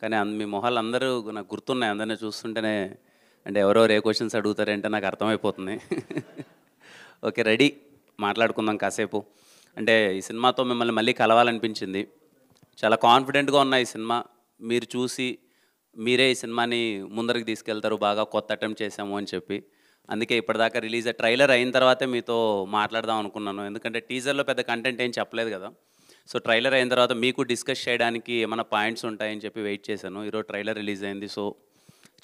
కానీ మీ మొహాలు అందరూ నాకు గుర్తున్నాయి అందరినీ చూస్తుంటేనే అంటే ఎవరెవరు ఏ క్వశ్చన్స్ అడుగుతారంటే నాకు అర్థమైపోతుంది ఓకే రెడీ మాట్లాడుకుందాం కాసేపు అంటే ఈ సినిమాతో మిమ్మల్ని మళ్ళీ కలవాలనిపించింది చాలా కాన్ఫిడెంట్గా ఉన్నాయి ఈ సినిమా మీరు చూసి మీరే ఈ సినిమాని ముందరికి తీసుకెళ్తారు బాగా కొత్త అటెంప్ట్ చేసాము అని చెప్పి అందుకే ఇప్పటిదాకా రిలీజ్ ట్రైలర్ అయిన తర్వాతే మీతో మాట్లాడదాం అనుకున్నాను ఎందుకంటే టీజర్లో పెద్ద కంటెంట్ ఏం చెప్పలేదు కదా సో ట్రైలర్ అయిన తర్వాత మీకు డిస్కస్ చేయడానికి ఏమైనా పాయింట్స్ ఉంటాయని చెప్పి వెయిట్ చేశాను ఈరోజు ట్రైలర్ రిలీజ్ అయింది సో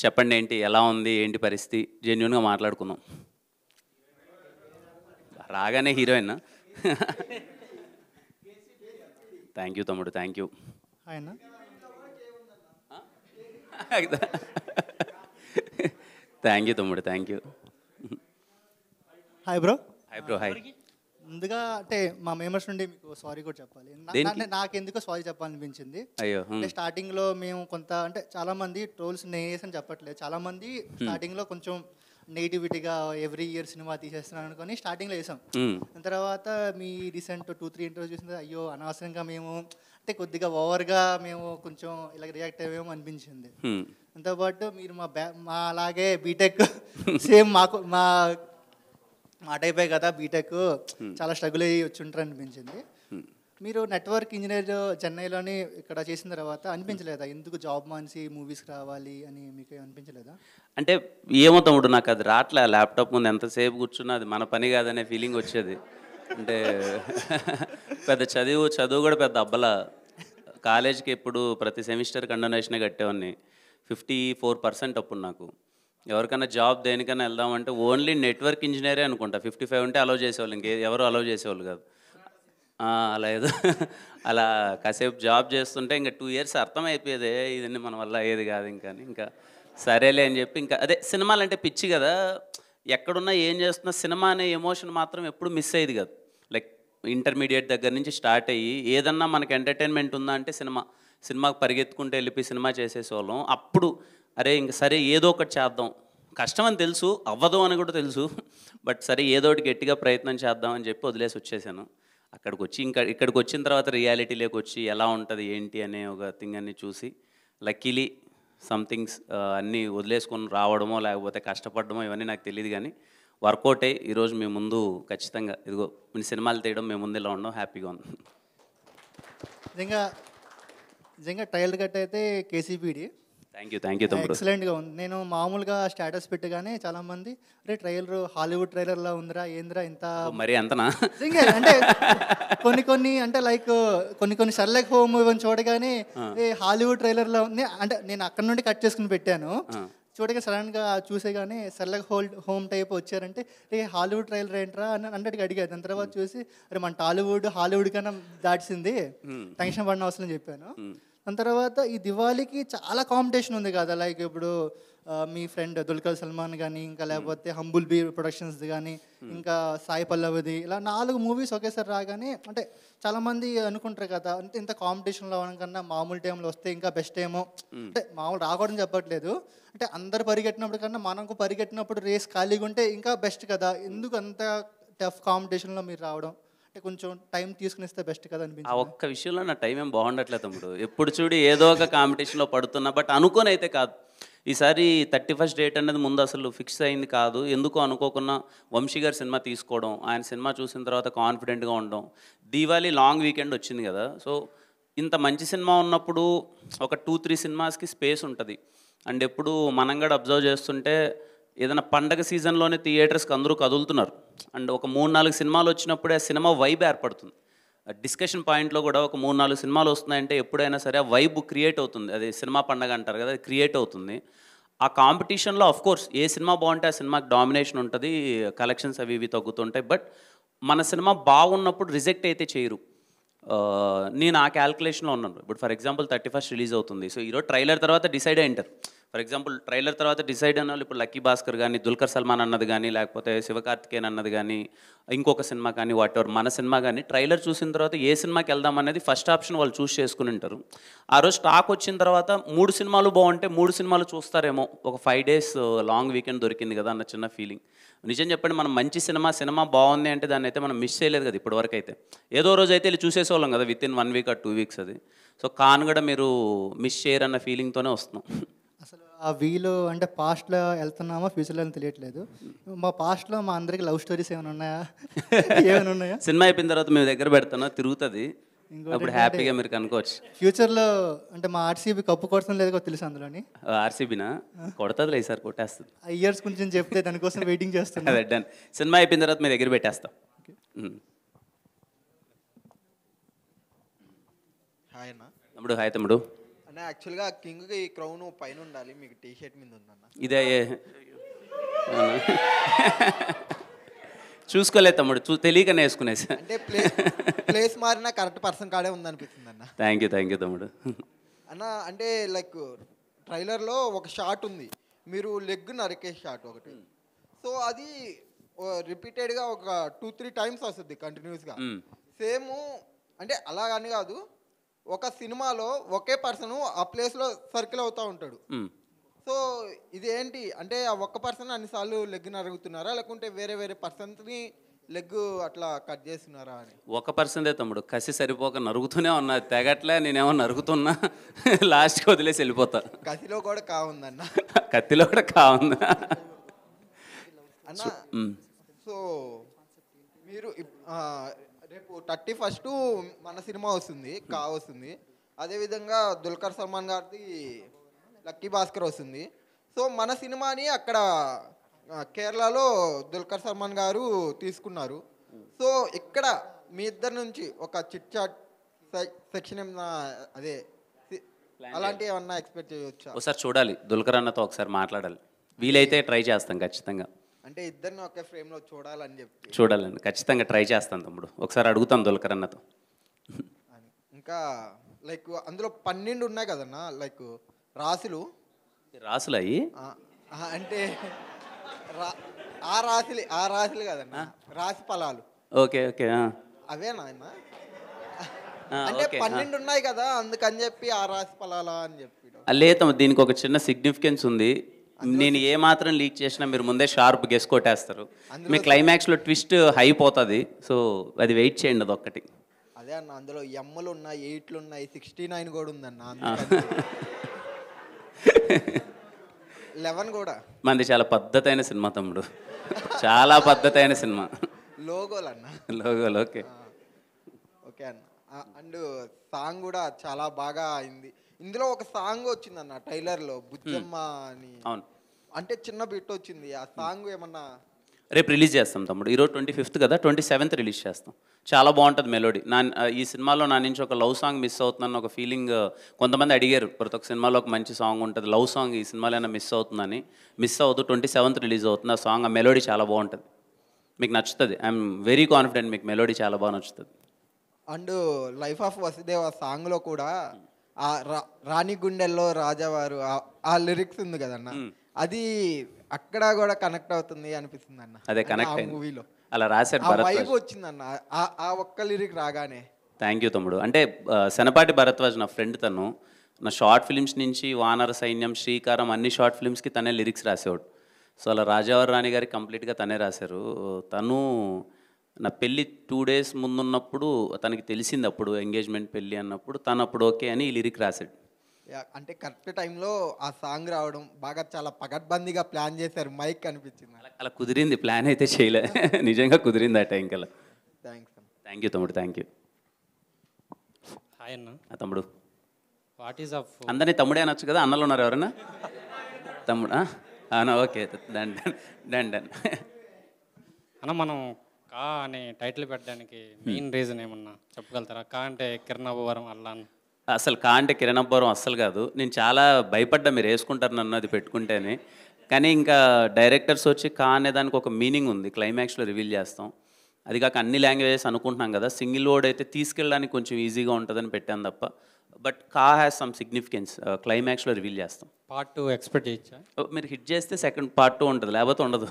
చెప్పండి ఏంటి ఎలా ఉంది ఏంటి పరిస్థితి జెన్యున్గా మాట్లాడుకుందాం రాగానే హీరోయిన్ థ్యాంక్ యూ తమ్ముడు థ్యాంక్ యూ థ్యాంక్ యూ తమ్ముడు thank you hi bro hi bro hi ముందుగా అంటే మా మెంబర్స్ నుండి మీకు సారీ కూడా చెప్పాలి నాకు ఎందుకో సారీ చెప్పాలనిపించింది అంటే స్టార్టింగ్ లో మేము కొంత అంటే చాలా మంది ట్రోల్స్ నేస్ అని చెప్పట్లేదు చాలా మంది స్టార్టింగ్ లో కొంచెం నెగిటివిటీగా ఎవ్రీ ఇయర్ సినిమా తీసేస్తున్నాను అనుకొని లో వేసాం దాని తర్వాత మీ రీసెంట్ టూ త్రీ ఇంటర్వ్యూస్ అయ్యో అనవసరంగా మేము అంటే కొద్దిగా ఓవర్గా మేము కొంచెం ఇలా రియాక్ట్ అయ్యేమో అనిపించింది దాంతోపాటు మీరు మా బ్యా మా అలాగే బీటెక్ సేమ్ మాకు మా మా టైపే కదా బీటెక్ చాలా స్ట్రగుల్ అయ్యి వచ్చుంటారు అనిపించింది మీరు నెట్వర్క్ ఇంజనీర్ చెన్నైలోని ఇక్కడ చేసిన తర్వాత అనిపించలేదా ఎందుకు జాబ్ మానేసి మూవీస్ రావాలి అని మీకు అనిపించలేదా అంటే ఏమవుతాం నాకు అది రావట్లే ల్యాప్టాప్ ముందు ఎంతసేపు కూర్చున్నా అది మన పని కాదనే ఫీలింగ్ వచ్చేది అంటే పెద్ద చదువు చదువు కూడా పెద్ద అబ్బల కాలేజ్కి ఎప్పుడు ప్రతి సెమిస్టర్ కండోనేషన్ కట్టేవాడిని ఫిఫ్టీ ఫోర్ పర్సెంట్ అప్పుడు నాకు ఎవరికైనా జాబ్ దేనికైనా వెళ్దామంటే ఓన్లీ నెట్వర్క్ ఇంజనీరే అనుకుంటా ఫిఫ్టీ ఫైవ్ ఉంటే అలౌ చేసేవాళ్ళు ఇంకే ఎవరు అలౌ చేసేవాళ్ళు కాదు అలా ఏదో అలా కాసేపు జాబ్ చేస్తుంటే ఇంకా టూ ఇయర్స్ అర్థమైపోయేదే ఇదండి మన వల్ల అయ్యేది కాదు ఇంకా ఇంకా సరేలే అని చెప్పి ఇంకా అదే సినిమాలు అంటే పిచ్చి కదా ఎక్కడున్నా ఏం చేస్తున్నా సినిమా అనే ఎమోషన్ మాత్రం ఎప్పుడు మిస్ అయ్యేది కాదు లైక్ ఇంటర్మీడియట్ దగ్గర నుంచి స్టార్ట్ అయ్యి ఏదన్నా మనకి ఎంటర్టైన్మెంట్ ఉందా అంటే సినిమా సినిమాకు పరిగెత్తుకుంటే వెళ్ళిపోయి సినిమా చేసేసేవాళ్ళం అప్పుడు అరే ఇంక సరే ఏదో ఒకటి చేద్దాం కష్టం అని తెలుసు అవ్వదు అని కూడా తెలుసు బట్ సరే ఏదో ఒకటి గట్టిగా ప్రయత్నం చేద్దాం అని చెప్పి వదిలేసి వచ్చేసాను అక్కడికి వచ్చి ఇంకా ఇక్కడికి వచ్చిన తర్వాత రియాలిటీలోకి వచ్చి ఎలా ఉంటుంది ఏంటి అనే ఒక థింగ్ అన్ని చూసి లక్కీలీ సంథింగ్స్ అన్నీ వదిలేసుకొని రావడమో లేకపోతే కష్టపడమో ఇవన్నీ నాకు తెలియదు కానీ వర్కౌట్ అయ్యి ఈరోజు మేము ముందు ఖచ్చితంగా ఇదిగో మీ సినిమాలు తీయడం మేము ముందు ఇలా ఉండడం హ్యాపీగా ఉంది నిజంగా నిజంగా టైల్డ్ కట్ అయితే కేసీబీడీ థ్యాంక్ యూ థ్యాంక్ యూ తమ్ముడు ఎక్సలెంట్గా ఉంది నేను మామూలుగా స్టేటస్ పెట్టగానే చాలా మంది రే ట్రైలర్ హాలీవుడ్ ట్రైలర్ ఉందిరా ఏందిరా ఇంత మరి అంతనా అంటే కొన్ని కొన్ని అంటే లైక్ కొన్ని కొన్ని సర్లైక్ హోమ్ ఇవన్నీ చూడగానే ఏ హాలీవుడ్ ట్రైలర్ ఉంది అంటే నేను అక్కడ నుండి కట్ చేసుకుని పెట్టాను చూడగా సడన్గా కానీ సర్లగ హోల్ హోమ్ టైప్ వచ్చారంటే రే హాలీవుడ్ ట్రైలర్ ఏంట్రా అని అన్నట్టుగా అడిగారు దాని తర్వాత చూసి అరే మన టాలీవుడ్ హాలీవుడ్ కన్నా దాటిసింది టెన్షన్ పడిన అవసరం చెప్పాను దాని తర్వాత ఈ దివాళీకి చాలా కాంపిటీషన్ ఉంది కదా లైక్ ఇప్పుడు మీ ఫ్రెండ్ దుల్కర్ సల్మాన్ కానీ ఇంకా లేకపోతే హంబుల్ బీ ప్రొడక్షన్స్ కానీ ఇంకా సాయి పల్లవిది ఇలా నాలుగు మూవీస్ ఒకేసారి రాగానే అంటే చాలామంది అనుకుంటారు కదా అంటే ఇంత కాంపిటీషన్లో అవడం కన్నా మామూలు టైంలో వస్తే ఇంకా బెస్ట్ ఏమో అంటే మామూలు రాకూడదని చెప్పట్లేదు అంటే అందరు పరిగెట్టినప్పుడు కన్నా మనకు పరిగెట్టినప్పుడు రేస్ ఖాళీగా ఉంటే ఇంకా బెస్ట్ కదా ఎందుకు అంత టఫ్ కాంపిటీషన్లో మీరు రావడం అంటే కొంచెం టైం తీసుకుని ఇస్తే బెస్ట్ కదా అనిపించింది ఆ ఒక్క విషయంలో నా టైం ఏం బాగుండట్లేదు తమ్ముడు ఎప్పుడు చూడు ఏదో ఒక కాంపిటీషన్లో పడుతున్నా బట్ అనుకోని అయితే కాదు ఈసారి థర్టీ ఫస్ట్ డేట్ అనేది ముందు అసలు ఫిక్స్ అయింది కాదు ఎందుకు అనుకోకుండా వంశీ గారి సినిమా తీసుకోవడం ఆయన సినిమా చూసిన తర్వాత కాన్ఫిడెంట్గా ఉండడం దీవాళీ లాంగ్ వీకెండ్ వచ్చింది కదా సో ఇంత మంచి సినిమా ఉన్నప్పుడు ఒక టూ త్రీ సినిమాస్కి స్పేస్ ఉంటుంది అండ్ ఎప్పుడు మనం కూడా అబ్జర్వ్ చేస్తుంటే ఏదైనా పండగ సీజన్లోనే థియేటర్స్కి అందరూ కదులుతున్నారు అండ్ ఒక మూడు నాలుగు సినిమాలు వచ్చినప్పుడే ఆ సినిమా వైబ్ ఏర్పడుతుంది డిస్కషన్ పాయింట్లో కూడా ఒక మూడు నాలుగు సినిమాలు వస్తున్నాయంటే ఎప్పుడైనా సరే ఆ వైబ్ క్రియేట్ అవుతుంది అది సినిమా పండగ అంటారు కదా అది క్రియేట్ అవుతుంది ఆ కాంపిటీషన్లో అఫ్ కోర్స్ ఏ సినిమా బాగుంటే ఆ సినిమాకి డామినేషన్ ఉంటుంది కలెక్షన్స్ అవి ఇవి తగ్గుతుంటాయి బట్ మన సినిమా బాగున్నప్పుడు రిజెక్ట్ అయితే చేయరు నేను ఆ క్యాల్కులేషన్లో ఉన్నాను ఇప్పుడు for example thirty first release అవుతుంది సో ఈరోజు ట్రైలర్ తర్వాత డిసైడ్ అయింటారు ఫర్ ఎగ్జాంపుల్ ట్రైలర్ తర్వాత డిసైడ్ అన్న ఇప్పుడు లక్కీ భాస్కర్ కానీ దుల్కర్ సల్మాన్ అన్నది కానీ లేకపోతే శివకార్తికేన్ అన్నది కానీ ఇంకొక సినిమా కానీ వాట్ ఎవర్ మన సినిమా కానీ ట్రైలర్ చూసిన తర్వాత ఏ సినిమాకి వెళ్దాం అనేది ఫస్ట్ ఆప్షన్ వాళ్ళు చూస్ చేసుకుని ఉంటారు ఆ రోజు స్టాక్ వచ్చిన తర్వాత మూడు సినిమాలు బాగుంటే మూడు సినిమాలు చూస్తారేమో ఒక ఫైవ్ డేస్ లాంగ్ వీకెండ్ దొరికింది కదా అన్న చిన్న ఫీలింగ్ నిజం చెప్పండి మనం మంచి సినిమా సినిమా బాగుంది అంటే దాన్ని అయితే మనం మిస్ చేయలేదు కదా ఇప్పటివరకు అయితే ఏదో రోజు అయితే వెళ్ళి చూసేసేవాళ్ళం కదా within one week or two weeks అది సో కాన్ కూడా మీరు మిస్ చేయరన్న ఫీలింగ్తోనే వస్తున్నాం ఆ వీలు అంటే పాస్ట్లో వెళ్తున్నామా ఫ్యూచర్లో తెలియట్లేదు మా పాస్ట్లో మా అందరికి లవ్ స్టోరీస్ ఏమైనా ఉన్నాయా ఏమైనా ఉన్నాయా సినిమా అయిపోయిన తర్వాత మేము దగ్గర పెడతాను తిరుగుతుంది అప్పుడు హ్యాపీగా మీరు కనుకోవచ్చు ఫ్యూచర్లో అంటే మా ఆర్సీబీ కప్పు కొడుతుంది లేదో తెలుసు అందులోని ఆర్సీబీనా లేదు సార్ కొట్టేస్తుంది ఆ ఇయర్స్ కొంచెం చెప్తే దానికోసం వెయిటింగ్ చేస్తుంది డన్ సినిమా అయిపోయిన తర్వాత మీ దగ్గర పెట్టేస్తాం హాయ్ అన్న తమ్ముడు హాయ్ తమ్ముడు అన్న యాక్చువల్గా కింగ్కి క్రౌన్ పైన ఉండాలి మీకు టీ షర్ట్ మీద ఉందన్న ఇదే చూసుకోలేదు తమ్ముడు చూ తెలియకనే వేసుకునేసి అంటే ప్లేస్ ప్లేస్ మారినా కరెక్ట్ పర్సన్ కాడే ఉందనిపిస్తుంది అన్న థ్యాంక్ యూ థ్యాంక్ యూ తమ్ముడు అన్న అంటే లైక్ ట్రైలర్లో ఒక షాట్ ఉంది మీరు లెగ్ నరికే షాట్ ఒకటి hmm. సో అది రిపీటెడ్గా ఒక టూ త్రీ టైమ్స్ వస్తుంది కంటిన్యూస్గా సేమ్ అంటే అలా అని కాదు ఒక సినిమాలో ఒకే పర్సన్ ఆ ప్లేస్లో సర్కిల్ అవుతూ ఉంటాడు సో ఇది ఏంటి అంటే ఆ ఒక్క పర్సన్ అన్నిసార్లు లెగ్ నరుగుతున్నారా లేకుంటే వేరే వేరే పర్సన్స్ని లెగ్ అట్లా కట్ చేస్తున్నారా అని ఒక పర్సన్దే తమ్ముడు కసి సరిపోక నరుగుతూనే ఉన్నా తెగట్లే నేనేమో నరుగుతున్నా లాస్ట్కి వదిలేసి వెళ్ళిపోతా కసిలో కూడా కావుందన్న కత్తిలో కూడా కావుందా అన్న సో మీరు థర్టీ ఫస్ట్ మన సినిమా వస్తుంది కా వస్తుంది అదేవిధంగా దుల్కర్ సల్మాన్ గారిది లక్కీ భాస్కర్ వస్తుంది సో మన సినిమాని అక్కడ కేరళలో దుల్కర్ సల్మాన్ గారు తీసుకున్నారు సో ఇక్కడ మీ ఇద్దరి నుంచి ఒక చిట్ చాట్ సెక్షన్ ఏమన్నా అదే అలాంటి ఏమన్నా ఎక్స్పెక్ట్ చేయొచ్చు ఒకసారి చూడాలి దుల్కర్ అన్నతో ఒకసారి మాట్లాడాలి వీలైతే ట్రై చేస్తాం ఖచ్చితంగా అంటే ఇద్దరిని ఒకే ఫ్రేమ్లో చూడాలని చెప్పి చూడాలండి ఖచ్చితంగా ట్రై చేస్తాను తమ్ముడు ఒకసారి అడుగుతాను దొలకర్ అన్నతో ఇంకా లైక్ అందులో పన్నెండు ఉన్నాయి కదన్న లైక్ రాశులు రాసులు అయ్యి అంటే ఆ రాశులు ఆ రాశులు కదన్న రాశి ఫలాలు ఓకే ఓకే అవే నాయన అంటే పన్నెండు ఉన్నాయి కదా అందుకని చెప్పి ఆ రాశి ఫలాలా అని చెప్పి లేదు దీనికి ఒక చిన్న సిగ్నిఫికెన్స్ ఉంది నేను ఏ మాత్రం లీక్ చేసినా మీరు ముందే షార్ప్ గెస్ కొట్టేస్తారు మీ క్లైమాక్స్లో ట్విస్ట్ హైపోతుంది సో అది వెయిట్ చేయండి అది ఒక్కటి అదే అన్న అందులో ఎమ్మలు ఉన్నాయి ఎయిట్లు ఉన్నాయి సిక్స్టీ నైన్ కూడా ఉందన్న లెవెన్ కూడా మంది చాలా పద్ధతైన సినిమా తమ్ముడు చాలా పద్ధతైన సినిమా లోగోలు అన్న లోగోలు ఓకే ఓకే అన్న అండ్ సాంగ్ కూడా చాలా బాగా అయింది ఇందులో ఒక సాంగ్ వచ్చిందన్న టైలర్లో బుజ్జమ్మ అని అవును అంటే చిన్న బిట్ వచ్చింది ఆ సాంగ్ ఏమన్నా రేపు రిలీజ్ చేస్తాం తమ్ముడు ఈరోజు ట్వంటీ ఫిఫ్త్ కదా ట్వంటీ సెవెంత్ రిలీజ్ చేస్తాం చాలా బాగుంటుంది మెలోడీ నా ఈ సినిమాలో నా నుంచి ఒక లవ్ సాంగ్ మిస్ అవుతుందని ఒక ఫీలింగ్ కొంతమంది అడిగారు ప్రతి ఒక్క సినిమాలో ఒక మంచి సాంగ్ ఉంటుంది లవ్ సాంగ్ ఈ సినిమాలైనా మిస్ అవుతుందని మిస్ అవుతూ ట్వంటీ సెవెంత్ రిలీజ్ అవుతుంది ఆ సాంగ్ ఆ మెలోడీ చాలా బాగుంటుంది మీకు నచ్చుతుంది ఐఎమ్ వెరీ కాన్ఫిడెంట్ మీకు మెలోడీ చాలా బాగా నచ్చుతుంది అండ్ లైఫ్ ఆఫ్ ఆ సాంగ్లో కూడా ఆ రాణి గుండెల్లో రాజావారు ఆ లిరిక్స్ ఉంది కదన్నా అది అక్కడ కూడా కనెక్ట్ అవుతుంది అనిపిస్తుంది అన్న అదే కనెక్ట్ మూవీలో అలా రాశాడు భరత్వాజ్ వచ్చింది అన్న ఆ ఒక్క లిరిక్ రాగానే థ్యాంక్ యూ తమ్ముడు అంటే శనపాటి భరద్వాజ్ నా ఫ్రెండ్ తను నా షార్ట్ ఫిల్మ్స్ నుంచి వానర సైన్యం శ్రీకారం అన్ని షార్ట్ ఫిల్మ్స్కి తనే లిరిక్స్ రాసేవాడు సో అలా రాజావర్ రాణి గారి కంప్లీట్గా తనే రాశారు తను నా పెళ్ళి టూ డేస్ ముందున్నప్పుడు తనకి తెలిసింది అప్పుడు ఎంగేజ్మెంట్ పెళ్ళి అన్నప్పుడు తను అప్పుడు ఓకే అని ఈ లిరిక్ రాశాడు అంటే కరెక్ట్ టైంలో ఆ సాంగ్ రావడం బాగా చాలా పగడ్బందీగా ప్లాన్ చేశారు మైక్ అనిపించింది అలా కుదిరింది ప్లాన్ అయితే చేయలే నిజంగా కుదిరింది ఆ టైం కల్లా థ్యాంక్స్ థ్యాంక్ యూ తమ్ముడు థ్యాంక్ యూ హాయ్ అన్న తమ్ముడు వాట్ ఈస్ ఆఫ్ అందరినీ తమ్ముడే అనొచ్చు కదా అన్నలు ఉన్నారు ఎవరన్నా తమ్ముడు అవునా ఓకే డన్ డన్ డన్ అన్న మనం కా అనే టైటిల్ పెట్టడానికి మెయిన్ రీజన్ ఏమన్నా చెప్పగలుగుతారా కా అంటే కిరణాభవరం అల్లా అసలు కా అంటే కిరణబ్బరం అస్సలు కాదు నేను చాలా భయపడ్డా మీరు వేసుకుంటారు నన్ను అది పెట్టుకుంటేనే కానీ ఇంకా డైరెక్టర్స్ వచ్చి కా అనే దానికి ఒక మీనింగ్ ఉంది క్లైమాక్స్లో రివీల్ చేస్తాం అది కాక అన్ని లాంగ్వేజెస్ అనుకుంటున్నాం కదా సింగిల్ వర్డ్ అయితే తీసుకెళ్ళడానికి కొంచెం ఈజీగా ఉంటుందని పెట్టాను తప్ప బట్ కా హ్యాస్ సమ్ సిగ్నిఫికెన్స్ క్లైమాక్స్లో రివీల్ చేస్తాం పార్ట్ టూ ఎక్స్పెక్ట్ చేయొచ్చా మీరు హిట్ చేస్తే సెకండ్ పార్ట్ టూ ఉంటుంది లేకపోతే ఉండదు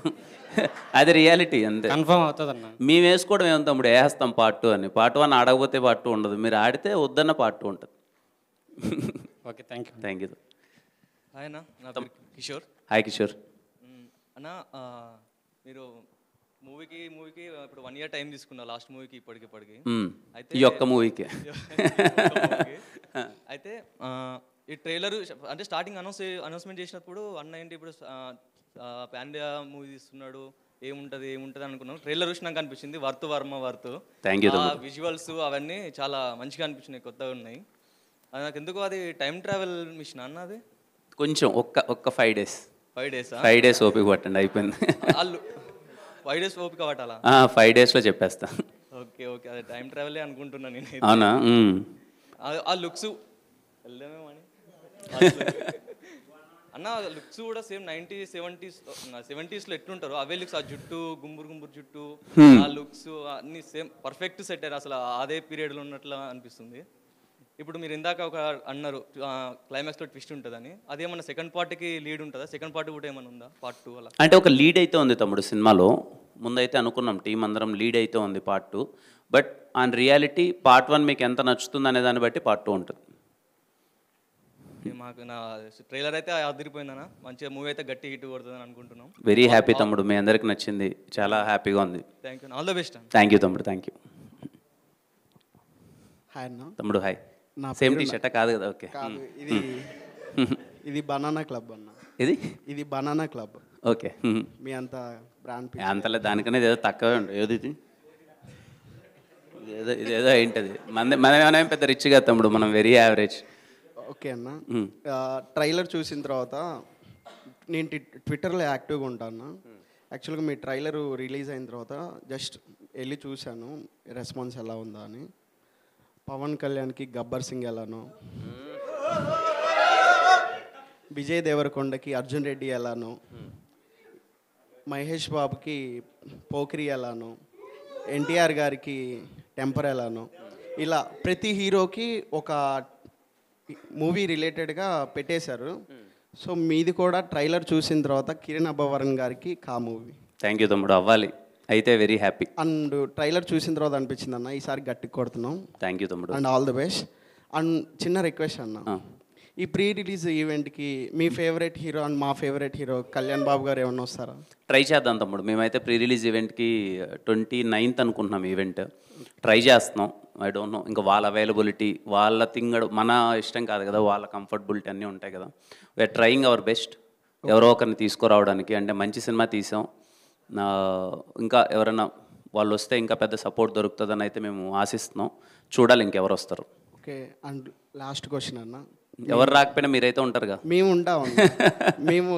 అది రియాలిటీ అంతే కన్ఫర్మ్ అవుతుంది మేము వేసుకోవడం ఏమంతా ఇప్పుడు వేస్తాం పార్ట్ టూ అని పార్ట్ వన్ ఆడకపోతే పార్ట్ టూ ఉండదు మీరు ఆడితే వద్దన్న పార్ట్ టూ ఉంటుంది okay thank you thank you hi అన్న నా కిషోర్ హాయ్ కిషోర్ అన్న మీరు మూవీకి మూవీకి ఇప్పుడు వన్ ఇయర్ టైం తీసుకున్నా లాస్ట్ మూవీకి ఇప్పటికి ఇప్పటికి అయితే ఈ ఒక్క మూవీకి అయితే ఈ ట్రైలర్ అంటే స్టార్టింగ్ అనౌన్స్ అనౌన్స్మెంట్ చేసినప్పుడు అన్న ఏంటి ఇప్పుడు పాండ్యా మూవీ తీస్తున్నాడు ఏముంటది ఏముంటది అనుకున్నాం ట్రైలర్ చూసినాక అనిపించింది వర్త్ వర్మ వర్త్ థ్యాంక్ యూ విజువల్స్ అవన్నీ చాలా మంచిగా అనిపించినాయి కొత్తగా ఉన్నాయి అది నాకు ఎందుకు అది టైం ట్రావెల్ మిషన్ అన్న అది కొంచెం ఒక్క ఒక్క five days five days five days ఓపిక పట్టండి అయిపోయింది వాళ్ళు ఫైవ్ డేస్ ఓపిక పట్టాలా ఫైవ్ డేస్లో చెప్పేస్తా ఓకే ఓకే అదే టైం ట్రావెలే అనుకుంటున్నాను నేను అవునా ఆ లుక్స్ వెళ్దామేమని అన్న లుక్స్ కూడా సేమ్ నైన్టీ సెవెంటీస్ సెవెంటీస్లో ఎట్లుంటారు అవే లుక్స్ ఆ జుట్టు గుంబురు గుంబురు జుట్టు ఆ లుక్స్ అన్ని సేమ్ పర్ఫెక్ట్ సెట్ అయ్యారు అసలు అదే పీరియడ్లో ఉన్నట్లు అనిపిస్తుంది ఇప్పుడు మీరు ఇందాక ఒక అన్నారు క్లైమాక్స్లో ట్విస్ట్ ఉంటుందని ఏమన్నా సెకండ్ పార్ట్కి లీడ్ ఉంటుందా సెకండ్ పార్ట్ కూడా ఏమైనా ఉందా పార్ట్ టూ అలా అంటే ఒక లీడ్ అయితే ఉంది తమ్ముడు సినిమాలో ముందైతే అనుకున్నాం టీం అందరం లీడ్ అయితే ఉంది part two but on reality part one మీకు ఎంత నచ్చుతుంది అనే దాన్ని బట్టి పార్ట్ టూ ఉంటుంది మాకు నా ట్రైలర్ అయితే అదిరిపోయిందనా మంచిగా మూవీ అయితే గట్టి హిట్ కొడుతుందని అనుకుంటున్నాం వెరీ హ్యాపీ తమ్ముడు మీ అందరికి నచ్చింది చాలా హ్యాపీగా ఉంది thank you all the best thank you తమ్ముడు థ్యాంక్ యూ హాయ్ అన్న తమ్ముడు హాయ్ నా సేమ్ టీ కాదు కదా ఓకే hmm. ఇది hmm. Hmm. ఇది బనానా క్లబ్ అన్న ఇది ఇది బనానా క్లబ్ ఓకే మీ అంత బ్రాండ్ అంతలే దానికనే ఏదో తక్కువే ఉండదు ఏది ఇది ఏదో ఇదేదో ఏంటది మన మనం ఏమైనా పెద్ద రిచ్గా తమ్ముడు మనం వెరీ యావరేజ్ ఓకే అన్న ట్రైలర్ చూసిన తర్వాత నేను ట్విట్టర్లో యాక్టివ్గా ఉంటాను యాక్చువల్గా మీ ట్రైలర్ రిలీజ్ అయిన తర్వాత జస్ట్ వెళ్ళి చూశాను రెస్పాన్స్ ఎలా ఉందా అని పవన్ కళ్యాణ్కి గబ్బర్ సింగ్ ఎలానో విజయ్ దేవరకొండకి అర్జున్ రెడ్డి ఎలానో మహేష్ బాబుకి పోఖరి ఎలానో ఎన్టీఆర్ గారికి టెంపర్ ఎలానో ఇలా ప్రతి హీరోకి ఒక మూవీ రిలేటెడ్గా పెట్టేశారు సో మీది కూడా ట్రైలర్ చూసిన తర్వాత కిరణ్ అబ్బవరన్ గారికి కా మూవీ థ్యాంక్ యూ తమ్ముడు అవ్వాలి అయితే వెరీ హ్యాపీ అండ్ ట్రైలర్ చూసిన తర్వాత అనిపించింది అన్న ఈసారి గట్టి కొడుతున్నాం థ్యాంక్ యూ తమ్ముడు అండ్ ఆల్ ది బెస్ట్ అండ్ చిన్న రిక్వెస్ట్ అన్న ఈ ప్రీ రిలీజ్ ఈవెంట్కి మీ ఫేవరెట్ హీరో అండ్ మా ఫేవరెట్ హీరో కళ్యాణ్ బాబు గారు ఏమన్నా వస్తారా ట్రై చేద్దాం తమ్ముడు మేమైతే ప్రీ రిలీజ్ ఈవెంట్కి ట్వంటీ నైన్త్ అనుకుంటున్నాం ఈవెంట్ ట్రై చేస్తున్నాం ఐ డోంట్ నో ఇంకా వాళ్ళ అవైలబిలిటీ వాళ్ళ తింగడు మన ఇష్టం కాదు కదా వాళ్ళ కంఫర్టబిలిటీ అన్నీ ఉంటాయి కదా వీఆర్ ట్రయింగ్ అవర్ బెస్ట్ ఎవరో ఒకరిని తీసుకురావడానికి అంటే మంచి సినిమా తీసాం ఇంకా ఎవరైనా వాళ్ళు వస్తే ఇంకా పెద్ద సపోర్ట్ దొరుకుతుందని అయితే మేము ఆశిస్తున్నాం చూడాలి ఇంకెవరు వస్తారు ఓకే అండ్ లాస్ట్ క్వశ్చన్ అన్న ఎవరు రాకపోయినా మీరైతే ఉంటారుగా మేము ఉంటాం మేము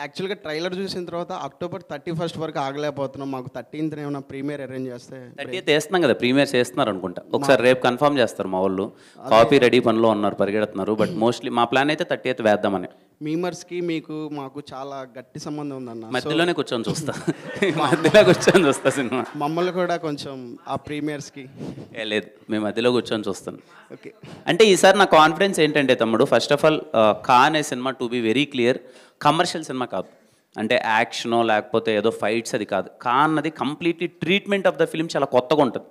యాక్చువల్గా ట్రైలర్ చూసిన తర్వాత అక్టోబర్ థర్టీ ఫస్ట్ వరకు ఆగలేకపోతున్నాం మాకు థర్టీన్త్ ఏమైనా ప్రీమియర్ అరేంజ్ చేస్తే థర్టీ వేస్తున్నాం కదా ప్రీమియర్ చేస్తున్నారు అనుకుంటా ఒకసారి రేపు కన్ఫర్మ్ చేస్తారు మా వాళ్ళు కాపీ రెడీ పనిలో ఉన్నారు పరిగెడుతున్నారు బట్ మోస్ట్లీ మా ప్లాన్ అయితే థర్టీ ఎయిత్ వేద్దామని మీమర్స్కి మీకు మాకు చాలా గట్టి సంబంధం ఉందన్న మధ్యలోనే కూర్చొని చూస్తా మధ్యలో కూర్చొని చూస్తా సినిమా మమ్మల్ని కూడా కొంచెం ఆ ప్రీమియర్స్కి ఏ లేదు మేము మధ్యలో కూర్చొని చూస్తాం ఓకే అంటే ఈసారి నా కాన్ఫిడెన్స్ ఏంటంటే తమ్ముడు ఫస్ట్ ఆఫ్ ఆల్ కా అనే సినిమా to be very clear commercial సినిమా కాదు అంటే యాక్షనో లేకపోతే ఏదో ఫైట్స్ అది కాదు కా అన్నది completely treatment of the film చాలా కొత్తగా ఉంటుంది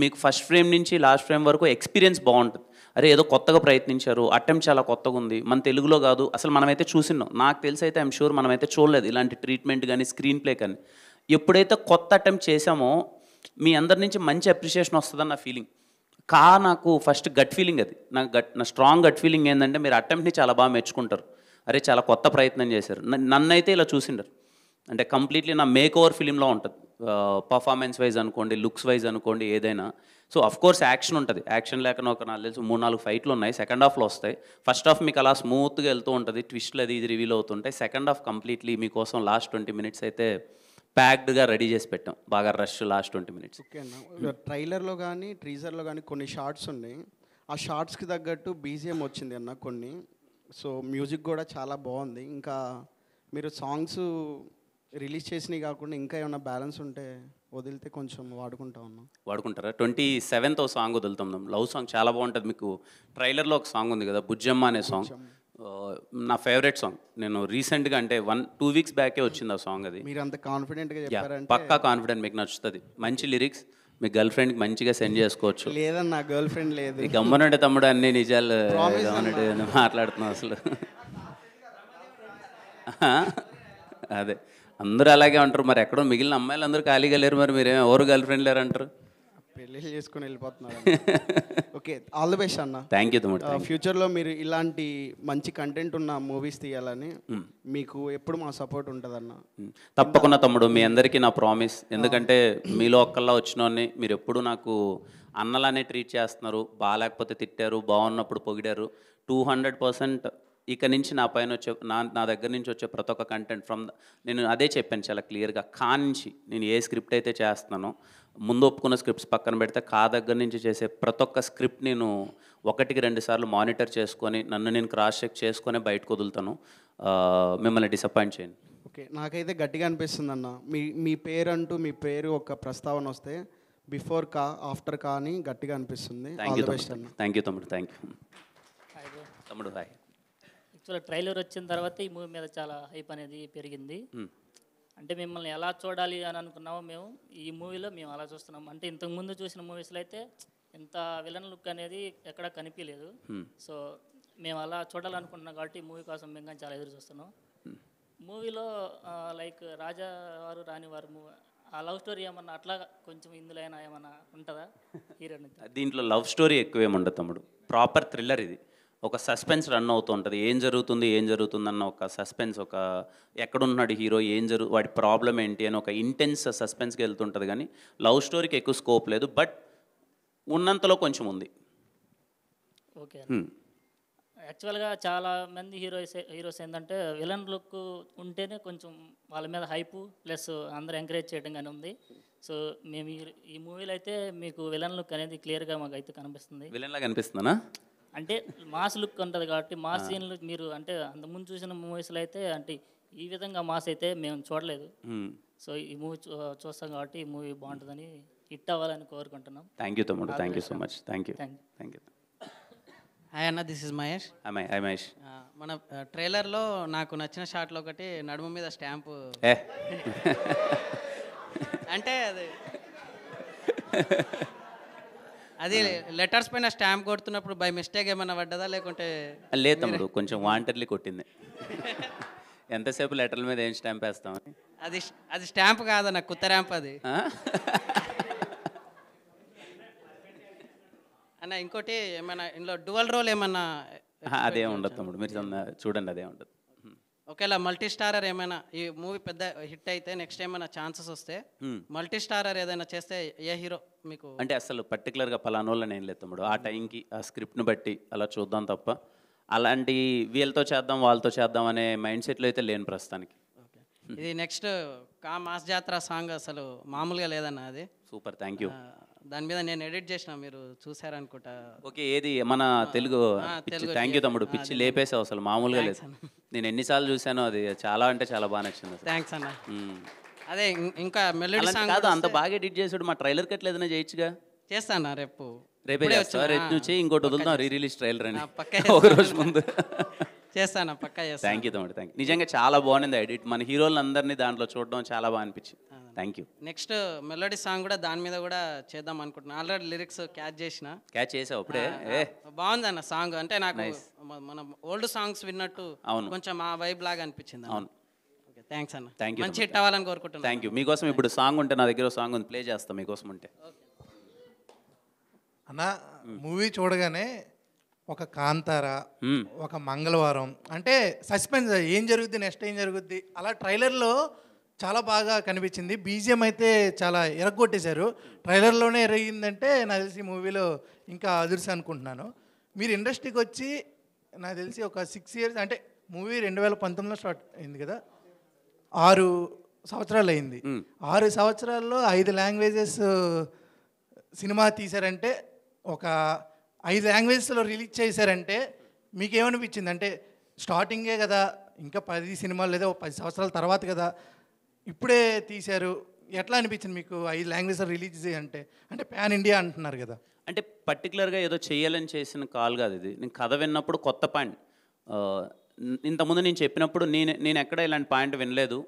మీకు ఫస్ట్ ఫ్రేమ్ నుంచి లాస్ట్ ఫ్రేమ్ వరకు ఎక్స్పీరియన్స్ బాగుంటుంది అరే ఏదో కొత్తగా ప్రయత్నించారు అటెంప్ట్ చాలా కొత్తగా ఉంది మన తెలుగులో కాదు అసలు మనమైతే చూసినాం నాకు తెలిసి అయితే ఐఎమ్ షూర్ మనమైతే చూడలేదు ఇలాంటి ట్రీట్మెంట్ కానీ స్క్రీన్ ప్లే కానీ ఎప్పుడైతే కొత్త అటెంప్ట్ చేసామో మీ అందరి నుంచి మంచి అప్రిషియేషన్ వస్తుందని నా ఫీలింగ్ కా నాకు ఫస్ట్ గట్ ఫీలింగ్ అది నా గట్ నా స్ట్రాంగ్ గట్ ఫీలింగ్ ఏంటంటే మీరు అటెంప్ట్ని చాలా బాగా మెచ్చుకుంటారు అరే చాలా కొత్త ప్రయత్నం చేశారు నన్నైతే ఇలా చూసిండరు అంటే కంప్లీట్లీ నా మేక్ ఓవర్ ఫిలింలో ఉంటుంది పర్ఫార్మెన్స్ వైజ్ అనుకోండి లుక్స్ వైజ్ అనుకోండి ఏదైనా సో అఫ్ కోర్స్ యాక్షన్ ఉంటుంది యాక్షన్ లేక ఒక నాకు తెలిసి మూడు నాలుగు ఫైట్లు ఉన్నాయి సెకండ్ హాఫ్లో వస్తాయి ఫస్ట్ హాఫ్ మీకు అలా స్మూత్గా వెళ్తూ ఉంటుంది ట్విస్ట్లు అది ఇది రివీల్ అవుతుంటాయి సెకండ్ హాఫ్ కంప్లీట్లీ మీకోసం లాస్ట్ ట్వంటీ మినిట్స్ అయితే ప్యాక్డ్గా రెడీ చేసి పెట్టాం బాగా rush last twenty minutes okay అన్న ట్రైలర్లో కానీ ట్రీజర్లో కానీ కొన్ని షార్ట్స్ ఉన్నాయి ఆ షార్ట్స్కి తగ్గట్టు బీజిఎం వచ్చింది అన్న కొన్ని సో మ్యూజిక్ కూడా చాలా బాగుంది ఇంకా మీరు సాంగ్స్ రిలీజ్ చేసినవి కాకుండా ఇంకా ఏమైనా బ్యాలెన్స్ ఉంటే వదిలితే కొంచెం వాడుకుంటా ఉన్నాం వాడుకుంటారా ట్వంటీ సెవెంత్ సాంగ్ వదులుతాం లవ్ సాంగ్ చాలా బాగుంటుంది మీకు ట్రైలర్లో ఒక సాంగ్ ఉంది కదా బుజ్జమ్మ అనే సాంగ్ నా ఫేవరెట్ సాంగ్ నేను రీసెంట్గా అంటే వన్ టూ వీక్స్ బ్యాకే వచ్చింది ఆ సాంగ్ అది మీరు అంత కాన్ఫిడెంట్గా పక్కా కాన్ఫిడెంట్ మీకు నచ్చుతుంది మంచి లిరిక్స్ మీ గర్ల్ ఫ్రెండ్ మంచిగా సెండ్ చేసుకోవచ్చు లేదని నా గర్ల్ ఫ్రెండ్ లేదు గమ్మనంటే తమ్ముడు అన్ని నిజాలు మాట్లాడుతున్నాం అసలు అదే అందరూ అలాగే అంటారు మరి ఎక్కడో మిగిలిన అమ్మాయిలు అందరూ ఖాళీగా లేరు మరి మీరేమో ఎవరు గర్ల్ ఫ్రెండ్ లేరు అంటారు పెళ్ళిళ్ళు చేసుకుని వెళ్ళిపోతున్నారు ఓకే ఆల్ ద బెస్ట్ అన్న థ్యాంక్ యూ ఫ్యూచర్లో మీరు ఇలాంటి మంచి కంటెంట్ ఉన్న మూవీస్ తీయాలని hmm. మీకు ఎప్పుడు మా సపోర్ట్ ఉంటుందన్న hmm. తప్పకుండా తమ్ముడు మీ అందరికీ నా ప్రామిస్ ఎందుకంటే మీలో ఒక్కల్లా వచ్చిన మీరు ఎప్పుడు నాకు అన్నలానే ట్రీట్ చేస్తున్నారు బాగాలేకపోతే తిట్టారు బాగున్నప్పుడు పొగిడారు టూ హండ్రెడ్ పర్సెంట్ ఇక నుంచి నా పైన వచ్చే నా నా దగ్గర నుంచి వచ్చే ప్రతి ఒక్క కంటెంట్ ఫ్రమ్ నేను అదే చెప్పాను చాలా క్లియర్గా కా నుంచి నేను ఏ స్క్రిప్ట్ అయితే చేస్తున్నానో ముందు ఒప్పుకున్న స్క్రిప్ట్స్ పక్కన పెడితే కా దగ్గర నుంచి చేసే ప్రతి ఒక్క స్క్రిప్ట్ నేను ఒకటికి రెండు సార్లు మానిటర్ చేసుకొని నన్ను నేను క్రాస్ చెక్ చేసుకొని బయటకు వదులుతాను మిమ్మల్ని డిసప్పాయింట్ చేయండి ఓకే నాకైతే గట్టిగా అనిపిస్తుంది అన్న మీ మీ పేరు అంటూ మీ పేరు ఒక ప్రస్తావన వస్తే బిఫోర్ కా ఆఫ్టర్ కా అని గట్టిగా అనిపిస్తుంది థ్యాంక్ యూ తమ్ముడు థ్యాంక్ యూ తమ్ముడు హాయ్ యాక్చువల్గా ట్రైలర్ వచ్చిన తర్వాత ఈ మూవీ మీద చాలా హైప్ అనేది పెరిగింది అంటే మిమ్మల్ని ఎలా చూడాలి అని అనుకున్నామో మేము ఈ మూవీలో మేము అలా చూస్తున్నాం అంటే ఇంతకు ముందు చూసిన మూవీస్లో అయితే ఇంత విలన్ లుక్ అనేది ఎక్కడా కనిపించలేదు సో మేము అలా చూడాలనుకుంటున్నాం కాబట్టి ఈ మూవీ కోసం మేము కానీ చాలా ఎదురు చూస్తున్నాం మూవీలో లైక్ రాజా వారు రాని వారు మూవీ ఆ లవ్ స్టోరీ ఏమన్నా అట్లా కొంచెం ఇందులో అయినా ఏమన్నా ఉంటుందా హీరో దీంట్లో లవ్ స్టోరీ ఎక్కువ ఉండదు తమ్ముడు ప్రాపర్ థ్రిల్లర్ ఇది ఒక సస్పెన్స్ రన్ అవుతూ ఉంటుంది ఏం జరుగుతుంది ఏం జరుగుతుంది అన్న ఒక సస్పెన్స్ ఒక ఎక్కడున్నాడు హీరో ఏం జరుగు వాడి ప్రాబ్లం ఏంటి అని ఒక ఇంటెన్స్ సస్పెన్స్కి వెళ్తుంటుంది కానీ లవ్ స్టోరీకి ఎక్కువ స్కోప్ లేదు బట్ ఉన్నంతలో కొంచెం ఉంది ఓకే యాక్చువల్గా చాలా మంది హీరోస్ హీరోస్ ఏంటంటే విలన్ లుక్ ఉంటేనే కొంచెం వాళ్ళ మీద హైప్ ప్లస్ అందరు ఎంకరేజ్ చేయడం కానీ ఉంది సో మేము ఈ మూవీలో అయితే మీకు విలన్ లుక్ అనేది క్లియర్గా మాకు అయితే కనిపిస్తుంది విలన్లా కనిపిస్తుందా అంటే మాస్ లుక్ ఉంటుంది కాబట్టి మాస్ సీన్లు మీరు అంటే అంతకుముందు చూసిన మూవీస్లో అయితే అంటే ఈ విధంగా మాస్ అయితే మేము చూడలేదు సో ఈ మూవీ చూస్తాం కాబట్టి ఈ మూవీ బాగుంటుందని హిట్ అవ్వాలని కోరుకుంటున్నాం థ్యాంక్ యూ తమ్ముడు thank you so much thank you thank you hi అన్న this is Mahesh hi Mahesh మన ట్రైలర్లో uh, నాకు నచ్చిన షాట్లో ఒకటి నడుము మీద స్టాంపు అంటే అది అది hmm. లెటర్స్ పైన స్టాంప్ కొడుతున్నప్పుడు బై మిస్టేక్ ఏమైనా పడ్డదా లేకుంటే లేదు తమ్ముడు కొంచెం వాంటర్లీ కొట్టింది ఎంతసేపు లెటర్ల మీద ఏం స్టాంప్ వేస్తాం అది అది స్టాంప్ కాదన్న కొత్త ర్యాంప్ అది అన్న ఇంకోటి ఏమైనా ఇందులో డువల్ రోల్ ఏమన్నా అదే ఉండదు తమ్ముడు మీరు చూడండి అదే ఉండదు ఒకవేళ మల్టీ స్టారర్ ఏమైనా ఈ మూవీ పెద్ద హిట్ అయితే నెక్స్ట్ ఏమైనా ఛాన్సెస్ వస్తే మల్టీ స్టారర్ ఏదైనా చేస్తే ఏ హీరో మీకు అంటే అసలు పర్టికులర్గా పలానోళ్ళని ఏం లేదు తమ్ముడు ఆ టైంకి ఆ స్క్రిప్ట్ని బట్టి అలా చూద్దాం తప్ప అలాంటి వీళ్ళతో చేద్దాం వాళ్ళతో చేద్దాం అనే మైండ్ సెట్లో అయితే లేని ప్రస్తుతానికి ఇది నెక్స్ట్ కా మాస్ జాతర సాంగ్ అసలు మామూలుగా లేదన్న అది సూపర్ థ్యాంక్ యూ దాని మీద నేను ఎడిట్ చేసిన మీరు చూసారనుకుంటా ఓకే ఏది మన తెలుగు థ్యాంక్ యూ తమ్ముడు పిచ్చి లేపేసావు అసలు మామూలుగా లేదు నేను ఎన్నిసార్లు చూసాను అది చాలా అంటే చాలా బాగా నచ్చింది థ్యాంక్స్ అన్న అదే ఇంకా మెలడీ సాంగ్ కాదు అంత బాగా ఎడిట్ చేసాడు మా ట్రైలర్ కట్ల చేయొచ్చుగా చేస్తానా రేపు రేపే చేస్తా రేపు నుంచి ఇంకోటి వదులుతాం రీ రిలీజ్ ట్రైలర్ అని ఒక రోజు ముందు చేస్తాను పక్కా చేస్తాను థ్యాంక్ యూ తమ్ముడు థ్యాంక్ నిజంగా చాలా బాగుంది ఎడిట్ మన హీరోలందరినీ దాంట్లో చూడడం చాలా బాగా అనిపించింది thank you next melody song కూడా దాని మీద కూడా చేద్దాం అనుకుంటున్నాను ఆల్రెడీ లిరిక్స్ క్యాచ్ చేసిన క్యాచ్ చేసావు అప్పుడే బాగుంది అన్న సాంగ్ అంటే నాకు మన ఓల్డ్ సాంగ్స్ విన్నట్టు అవును కొంచెం ఆ వైబ్ లాగా అనిపించింది అవును థ్యాంక్స్ అన్న థ్యాంక్ యూ మంచి హిట్ అవ్వాలని కోరుకుంటున్నాను థ్యాంక్ యూ మీకోసం ఇప్పుడు సాంగ్ ఉంటే నా దగ్గర సాంగ్ ఉంది ప్లే చేస్తాం మీకోసం ఉంటే అన్న మూవీ hmm. చూడగానే ఒక కాంతార ఒక మంగళవారం అంటే సస్పెన్స్ ఏం జరుగుద్ది నెక్స్ట్ ఏం జరుగుద్ది అలా ట్రైలర్లో చాలా బాగా కనిపించింది బీజిఎం అయితే చాలా ఎరగొట్టేశారు ట్రైలర్లోనే ఎరగిందంటే నాకు తెలిసి మూవీలో ఇంకా అదుర్స్ అనుకుంటున్నాను మీరు ఇండస్ట్రీకి వచ్చి నాకు తెలిసి ఒక సిక్స్ ఇయర్స్ అంటే మూవీ రెండు వేల పంతొమ్మిదిలో స్టార్ట్ అయింది కదా ఆరు సంవత్సరాలు అయింది ఆరు సంవత్సరాల్లో ఐదు లాంగ్వేజెస్ సినిమా తీశారంటే ఒక ఐదు లాంగ్వేజ్లో రిలీజ్ చేశారంటే మీకు ఏమనిపించింది అంటే స్టార్టింగే కదా ఇంకా పది సినిమాలు లేదా పది సంవత్సరాల తర్వాత కదా ఇప్పుడే తీశారు ఎట్లా అనిపించింది మీకు ఐదు లాంగ్వేజ్ రిలీజ్ అంటే అంటే ప్యాన్ ఇండియా అంటున్నారు కదా అంటే పర్టికులర్గా ఏదో చేయాలని చేసిన కాల్ కాదు ఇది నేను కథ విన్నప్పుడు కొత్త పాయింట్ ఇంతకుముందు నేను చెప్పినప్పుడు నేను నేను ఎక్కడ ఇలాంటి పాయింట్ వినలేదు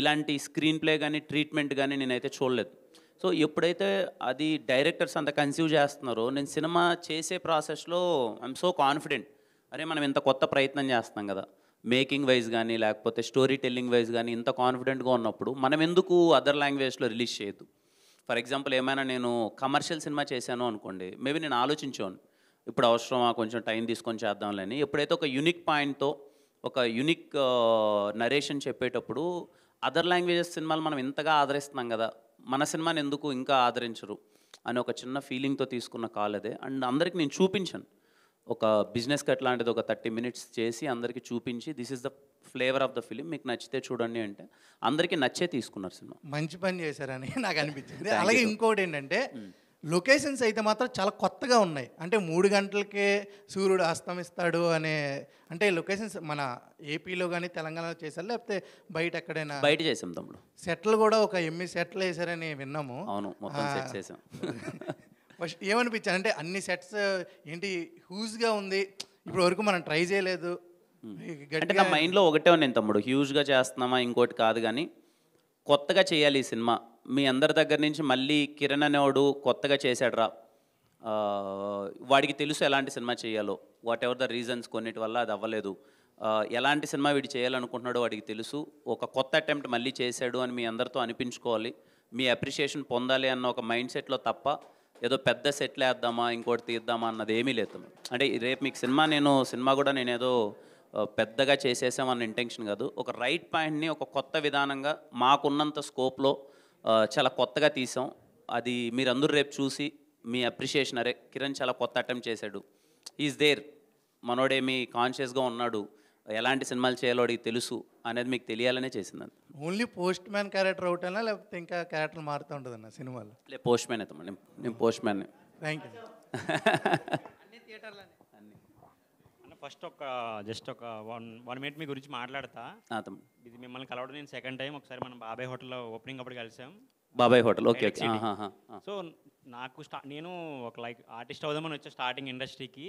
ఇలాంటి స్క్రీన్ ప్లే కానీ ట్రీట్మెంట్ కానీ నేనైతే చూడలేదు సో ఎప్పుడైతే అది డైరెక్టర్స్ అంత కన్సీవ్ చేస్తున్నారో నేను సినిమా చేసే ప్రాసెస్లో ఐఎమ్ సో కాన్ఫిడెంట్ అరే మనం ఇంత కొత్త ప్రయత్నం చేస్తున్నాం కదా మేకింగ్ వైజ్ కానీ లేకపోతే స్టోరీ టెల్లింగ్ వైజ్ కానీ ఇంత కాన్ఫిడెంట్గా ఉన్నప్పుడు మనం ఎందుకు అదర్ లాంగ్వేజ్లో రిలీజ్ చేయొద్దు ఫర్ ఎగ్జాంపుల్ ఏమైనా నేను కమర్షియల్ సినిమా చేశాను అనుకోండి మేబీ నేను ఆలోచించాను ఇప్పుడు అవసరమా కొంచెం టైం తీసుకొని చేద్దాంలేని ఎప్పుడైతే ఒక యునిక్ పాయింట్తో ఒక యునిక్ నరేషన్ చెప్పేటప్పుడు అదర్ లాంగ్వేజెస్ సినిమాలు మనం ఇంతగా ఆదరిస్తున్నాం కదా మన సినిమాని ఎందుకు ఇంకా ఆదరించరు అని ఒక చిన్న ఫీలింగ్తో తీసుకున్న కాల్ అదే అండ్ అందరికి నేను చూపించాను ఒక బిజినెస్ కట్ లాంటిది ఒక థర్టీ మినిట్స్ చేసి అందరికీ చూపించి this is the flavour of the film మీకు నచ్చితే చూడండి అంటే అందరికీ నచ్చే తీసుకున్నారు సినిమా మంచి పని చేశారని నాకు అనిపించింది అలాగే ఇంకోటి ఏంటంటే లొకేషన్స్ అయితే మాత్రం చాలా కొత్తగా ఉన్నాయి అంటే మూడు గంటలకే సూర్యుడు అస్తమిస్తాడు అనే అంటే లొకేషన్స్ మన ఏపీలో కానీ తెలంగాణలో చేశారు లేకపోతే బయట ఎక్కడైనా బయట చేసాం తమ్ముడు సెట్లు కూడా ఒక ఎనిమిది సెట్లు వేసారని విన్నాము అవును మొత్తం ఫస్ట్ ఏమనిపించాను అంటే అన్ని సెట్స్ ఏంటి హ్యూజ్గా ఉంది ఇప్పుడు వరకు మనం ట్రై చేయలేదు అంటే నా మైండ్లో ఒకటే నేను తమ్ముడు హ్యూజ్గా చేస్తున్నామా ఇంకోటి కాదు కానీ కొత్తగా చేయాలి ఈ సినిమా మీ అందరి దగ్గర నుంచి మళ్ళీ కిరణ్ అనేవాడు కొత్తగా చేశాడ్రా వాడికి తెలుసు ఎలాంటి సినిమా చేయాలో వాట్ ఎవర్ ద రీజన్స్ కొన్నిటి వల్ల అది అవ్వలేదు ఎలాంటి సినిమా వీడు చేయాలనుకుంటున్నాడో వాడికి తెలుసు ఒక కొత్త అటెంప్ట్ మళ్ళీ చేశాడు అని మీ అందరితో అనిపించుకోవాలి మీ అప్రిషియేషన్ పొందాలి అన్న ఒక మైండ్ సెట్లో తప్ప ఏదో పెద్ద సెట్లు వేద్దామా ఇంకోటి తీద్దామా అన్నది ఏమీ లేదు అంటే రేపు మీకు సినిమా నేను సినిమా కూడా నేనేదో పెద్దగా చేసేసామన్న ఇంటెన్షన్ కాదు ఒక రైట్ పాయింట్ని ఒక కొత్త విధానంగా మాకున్నంత స్కోప్లో చాలా కొత్తగా తీసాం అది మీరందరూ రేపు చూసి మీ అప్రిషియేషన్ అరే కిరణ్ చాలా కొత్త అటెంప్ట్ చేశాడు ఈజ్ దేర్ మనోడేమి కాన్షియస్గా ఉన్నాడు ఎలాంటి సినిమాలు చేయాలో అడిగి తెలుసు అనేది మీకు తెలియాలనే చేసిందండి ఓన్లీ పోస్ట్ మ్యాన్ క్యారెక్టర్ అవుటేనా లేకపోతే ఇంకా క్యారెక్టర్ మారుతూ ఉంటుందన్న సినిమాలో లే పోస్ట్ మ్యాన్ అయితే నేను postman thank you first ఒక జస్ట్ ఒక వన్ వన్ మినిట్ మీ గురించి మాట్లాడతా ఇది మిమ్మల్ని కలవడం నేను సెకండ్ టైం ఒకసారి మనం బాబాయ్ హోటల్లో ఓపెనింగ్ అప్పుడు కలిసాం బాబాయ్ హోటల్ ఓకే సో నాకు స్టా నేను ఒక లైక్ ఆర్టిస్ట్ అవుదామని వచ్చే స్టార్టింగ్ ఇండస్ట్రీకి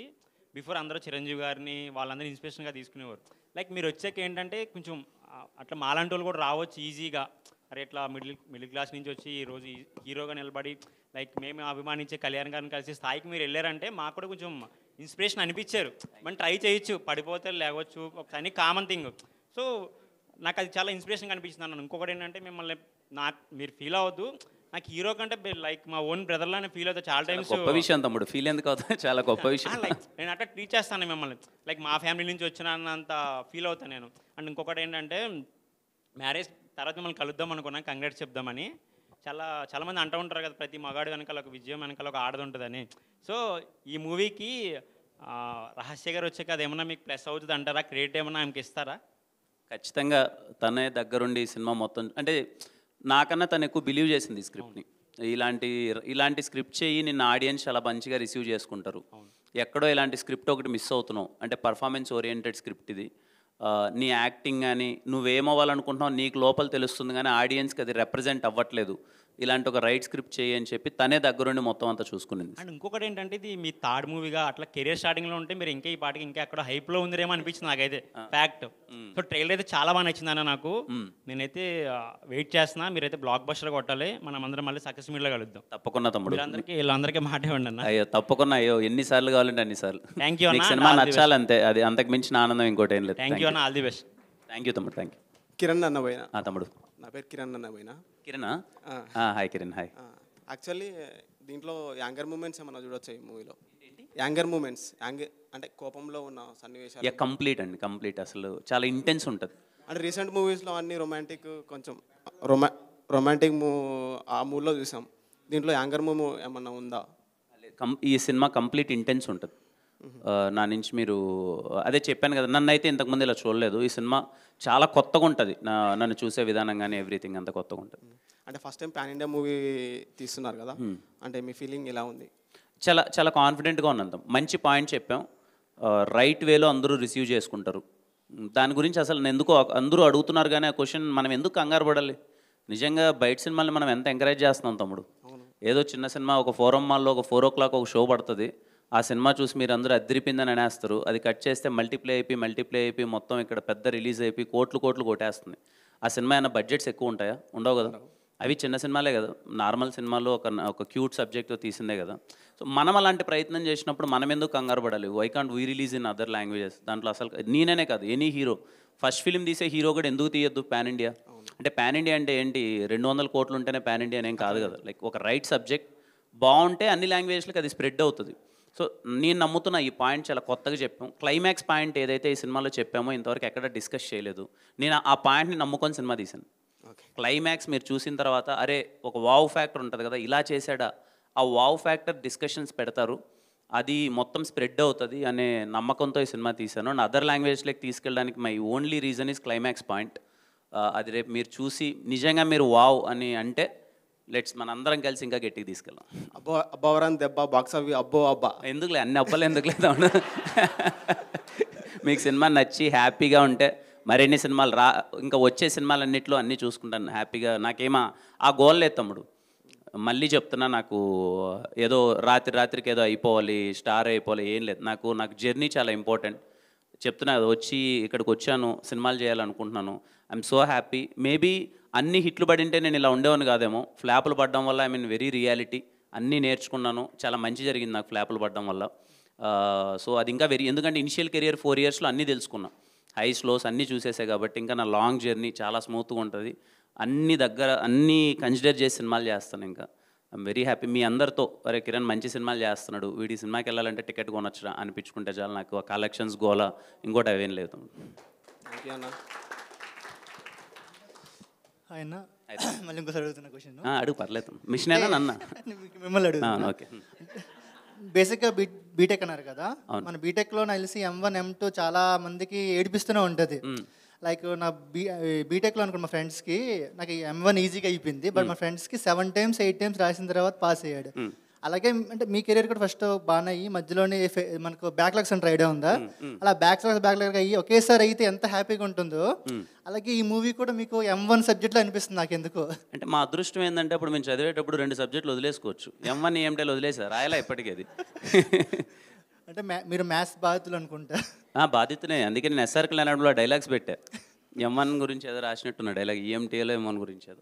బిఫోర్ అందరూ చిరంజీవి గారిని వాళ్ళందరూ ఇన్స్పిరేషన్గా తీసుకునేవారు లైక్ మీరు వచ్చాక ఏంటంటే కొంచెం అట్లా మాలాంటి వాళ్ళు కూడా రావచ్చు ఈజీగా అరే ఇట్లా మిడిల్ మిడిల్ క్లాస్ నుంచి వచ్చి ఈరోజు హీరోగా నిలబడి లైక్ మేము అభిమానించే కళ్యాణ్ గారిని కలిసి స్థాయికి మీరు వెళ్ళారంటే మాకు కూడా కొంచెం ఇన్స్పిరేషన్ అనిపించారు మనం ట్రై చేయొచ్చు పడిపోతే లేవచ్చు ఒకసారి కామన్ థింగ్ సో నాకు అది చాలా ఇన్స్పిరేషన్ కనిపించింది అన్నాను ఇంకొకటి ఏంటంటే మిమ్మల్ని నా మీరు ఫీల్ అవద్దు నాకు హీరో కంటే లైక్ మా ఓన్ బ్రదర్ లానే ఫీల్ అవుతుంది చాలా టైమ్స్ గొప్ప విషయం తమ్ముడు ఫీల్ ఎందుకు అవుతుంది చాలా గొప్ప విషయం లైక్ నేను అట్లా ట్రీట్ చేస్తాను మిమ్మల్ని లైక్ మా ఫ్యామిలీ నుంచి వచ్చిన అన్నంత ఫీల్ అవుతాను నేను అండ్ ఇంకొకటి ఏంటంటే మ్యారేజ్ తర్వాత మిమ్మల్ని కలుద్దాం అనుకున్నాను కంగ్రాట్స్ చెప్దామని చాలా చాలామంది అంటూ ఉంటారు కదా ప్రతి మగాడు వెనకాల ఒక విజయం వెనకాల ఒక ఆడది ఉంటుందని సో ఈ మూవీకి రహస్య గారు వచ్చే కదా ఏమన్నా మీకు ప్లస్ అవుతుంది అంటారా క్రియేట్ ఏమన్నా ఆమెకి ఇస్తారా ఖచ్చితంగా తనే దగ్గరుండి సినిమా మొత్తం అంటే నాకన్నా తను ఎక్కువ బిలీవ్ చేసింది ఈ స్క్రిప్ట్ని ఇలాంటి ఇలాంటి స్క్రిప్ట్ చేయి నిన్న ఆడియన్స్ చాలా మంచిగా రిసీవ్ చేసుకుంటారు ఎక్కడో ఇలాంటి స్క్రిప్ట్ ఒకటి మిస్ అవుతున్నాం అంటే పర్ఫార్మెన్స్ ఓరియంటెడ్ స్క్రిప్ట్ ఇది నీ యాక్టింగ్ కానీ నువ్వేమవ్వాలనుకుంటున్నావు నీకు లోపల తెలుస్తుంది కానీ ఆడియన్స్కి అది రిప్రజెంట్ అవ్వట్లేదు ఇలాంటి ఒక రైట్ స్క్రిప్ట్ చేయి అని చెప్పి తనే దగ్గరుండి మొత్తం అంతా చూసుకునేది అండ్ ఇంకొకటి ఏంటంటే ఇది మీ థర్డ్ మూవీగా అట్లా కెరీర్ స్టార్టింగ్లో ఉంటే మీరు ఇంకా ఈ పాటకి ఇంకా అక్కడ హైప్లో ఉందిరేమో అనిపించింది నాకైతే ఫ్యాక్ట్ సో ట్రైలర్ అయితే చాలా బాగా నచ్చిందన్న నాకు నేనైతే వెయిట్ చేస్తున్నా మీరైతే బ్లాక్ బస్టర్ కొట్టాలి మనం అందరం మళ్ళీ సక్సెస్ లో కలుద్దాం తప్పకుండా తమ్ముడు అందరికీ వీళ్ళందరికీ మాట ఇవ్వండి అన్న అయ్యో తప్పకుండా అయ్యో ఎన్ని సార్లు కావాలంటే సార్లు థ్యాంక్ యూ సినిమా నచ్చాలి అంతే అది అంతకు మించిన ఆనందం ఇంకోటి ఏం లేదు థ్యాంక్ యూ అన్న all the best thank you తమ్ముడు థ్యాంక్ యూ కిరణ్ అన్న పోయినా తమ్ముడు నా పేరు కిరణ్ అన్న పోయినా Kiran hi Kiran hi actually దీంట్లో యాంగర్ మూమెంట్స్ ఏమన్నా చూడొచ్చు ఈ మూవీలో యాంగర్ మూమెంట్స్ యాంగర్ అంటే కోపంలో ఉన్న సన్నివేశాలు కంప్లీట్ అండి కంప్లీట్ అసలు చాలా ఇంటెన్స్ ఉంటుంది అంటే రీసెంట్ మూవీస్లో అన్ని రొమాంటిక్ కొంచెం రొమా రొమాంటిక్ మూ ఆ మూవీలో చూసాం దీంట్లో యాంగర్ మూమ్ ఏమన్నా ఉందా ఈ సినిమా కంప్లీట్ ఇంటెన్స్ ఉంటుంది నా నుంచి మీరు అదే చెప్పాను కదా నన్ను అయితే ఇంతకుముందు ఇలా చూడలేదు ఈ సినిమా చాలా కొత్తగా ఉంటుంది నా నన్ను చూసే విధానం కానీ ఎవ్రీథింగ్ అంత కొత్తగా ఉంటుంది అంటే first time pan India movie తీస్తున్నారు కదా అంటే మీ ఫీలింగ్ ఎలా ఉంది చాలా చాలా కాన్ఫిడెంట్గా ఉన్నంత మంచి పాయింట్ చెప్పాం రైట్ వేలో అందరూ రిసీవ్ చేసుకుంటారు దాని గురించి అసలు నేను ఎందుకు అందరూ అడుగుతున్నారు కానీ ఆ క్వశ్చన్ మనం ఎందుకు కంగారు పడాలి నిజంగా బయట సినిమాలను మనం ఎంత ఎంకరేజ్ చేస్తున్నాం తమ్ముడు ఏదో చిన్న సినిమా ఒక ఫోరం మాల్లో ఒక ఫోర్ ఓ క్లాక్ ఒక షో పడుతుంది ఆ సినిమా చూసి మీరు అందరూ అద్దరిపోయిందని అనేస్తారు అది కట్ చేస్తే మల్టిప్లై అయిపోయి మల్టిప్లై అయిపోయి మొత్తం ఇక్కడ పెద్ద రిలీజ్ అయిపోయి కోట్లు కోట్లు కొట్టేస్తుంది ఆ సినిమా ఏమైనా బడ్జెట్స్ ఎక్కువ ఉంటాయా ఉండవు కదా అవి చిన్న సినిమాలే కదా నార్మల్ సినిమాలో ఒక ఒక క్యూట్ సబ్జెక్ట్తో తీసిందే కదా సో మనం అలాంటి ప్రయత్నం చేసినప్పుడు మనం ఎందుకు కంగారు పడాలి why can't we release in other languages దాంట్లో అసలు నేనే కాదు ఎనీ హీరో ఫస్ట్ ఫిలిం తీసే హీరో కూడా ఎందుకు తీయొద్దు పాన్ ఇండియా అంటే పాన్ ఇండియా అంటే ఏంటి రెండు వందల కోట్లు ఉంటేనే పాన్ ఇండియా అనేం కాదు కదా లైక్ ఒక రైట్ సబ్జెక్ట్ బాగుంటే అన్ని లాంగ్వేజ్లకు అది స్ప్రెడ్ అవుతుంది సో నేను నమ్ముతున్న ఈ పాయింట్ చాలా కొత్తగా చెప్పాం క్లైమాక్స్ పాయింట్ ఏదైతే ఈ సినిమాలో చెప్పామో ఇంతవరకు ఎక్కడ డిస్కస్ చేయలేదు నేను ఆ పాయింట్ని నమ్ముకొని సినిమా తీశాను క్లైమాక్స్ మీరు చూసిన తర్వాత అరే ఒక వావ్ ఫ్యాక్టర్ ఉంటుంది కదా ఇలా చేశాడా ఆ వావ్ ఫ్యాక్టర్ డిస్కషన్స్ పెడతారు అది మొత్తం స్ప్రెడ్ అవుతుంది అనే నమ్మకంతో ఈ సినిమా తీశాను అండ్ అదర్ లాంగ్వేజ్లోకి తీసుకెళ్ళడానికి my only reason is climax point అది రేపు మీరు చూసి నిజంగా మీరు వావ్ అని అంటే లెట్స్ మన అందరం కలిసి ఇంకా గట్టికి తీసుకెళ్ళాం అబ్బో అబ్బవరాని దెబ్బ బాక్స్ అవి అబ్బో అబ్బా ఎందుకులే అన్ని ఎందుకు ఎందుకులే మీకు సినిమా నచ్చి హ్యాపీగా ఉంటే మరిన్ని సినిమాలు రా ఇంకా వచ్చే అన్నింటిలో అన్నీ చూసుకుంటాను హ్యాపీగా నాకేమా ఆ గోల్ లేదు తమ్ముడు మళ్ళీ చెప్తున్నా నాకు ఏదో రాత్రి రాత్రికి ఏదో అయిపోవాలి స్టార్ అయిపోవాలి ఏం లేదు నాకు నాకు జర్నీ చాలా ఇంపార్టెంట్ చెప్తున్నా వచ్చి ఇక్కడికి వచ్చాను సినిమాలు చేయాలనుకుంటున్నాను ఐఎమ్ సో హ్యాపీ మేబీ అన్ని హిట్లు పడింటే నేను ఇలా ఉండేవాను కాదేమో ఫ్లాపులు పడడం వల్ల ఐ మీన్ వెరీ రియాలిటీ అన్నీ నేర్చుకున్నాను చాలా మంచి జరిగింది నాకు ఫ్లాపులు పడడం వల్ల సో అది ఇంకా వెరీ ఎందుకంటే ఇనిషియల్ కెరియర్ ఫోర్ ఇయర్స్లో అన్నీ తెలుసుకున్నాను హై స్లోస్ అన్నీ చూసేసాయి కాబట్టి ఇంకా నా లాంగ్ జర్నీ చాలా స్మూత్గా ఉంటుంది అన్ని దగ్గర అన్నీ కన్సిడర్ చేసి సినిమాలు చేస్తాను ఇంకా ఐమ్ వెరీ హ్యాపీ మీ అందరితో అరే కిరణ్ మంచి సినిమాలు చేస్తున్నాడు వీడి సినిమాకి వెళ్ళాలంటే టికెట్ కొనొచ్చరా అనిపించుకుంటే చాలా నాకు కలెక్షన్స్ గోలా ఇంకోటి అవేం లేదు ఆయన మళ్ళీ ఇంకోసారి అడుగుతున్న క్వశ్చన్ అడుగు పర్లేదు మిషన్ అయినా నన్న మిమ్మల్ని అడుగుతాను ఓకే బేసిక్గా బీ బీటెక్ అన్నారు కదా మన బీటెక్లో నాకు తెలిసి ఎం వన్ ఎం టూ చాలా మందికి ఏడిపిస్తూనే ఉంటుంది లైక్ నా బీ బీటెక్లో అనుకున్న మా ఫ్రెండ్స్కి నాకు ఎం వన్ ఈజీగా అయిపోయింది బట్ మా ఫ్రెండ్స్కి సెవెన్ టైమ్స్ ఎయిట్ టైమ్స్ రాసిన తర్వాత పాస్ అయ్యాడు అలాగే అంటే మీ కెరీర్ కూడా ఫస్ట్ బాగానే అయ్యి మధ్యలోనే మనకు బ్యాక్లాగ్స్ అంటే ఐడియా ఉందా అలా బ్యాక్లాగ్స్ బ్యాక్లాగ్ అయ్యి ఒకేసారి అయితే ఎంత హ్యాపీగా ఉంటుందో అలాగే ఈ మూవీ కూడా మీకు ఎం వన్ సబ్జెక్ట్లో అనిపిస్తుంది నాకు ఎందుకు అంటే మా అదృష్టం ఏంటంటే అప్పుడు మేము చదివేటప్పుడు రెండు సబ్జెక్టులు వదిలేసుకోవచ్చు ఎం వన్ ఏంటే వదిలేసారు రాయలా ఇప్పటికేది అది అంటే మీరు మ్యాథ్స్ బాధితులు అనుకుంటా బాధితులే అందుకే నేను ఎస్ఆర్కి లేనప్పుడు డైలాగ్స్ పెట్టా ఎం వన్ గురించి ఏదో రాసినట్టున్నా డైలాగ్ ఈఎంటీఏలో e ఎం వన్ గురించి ఏదో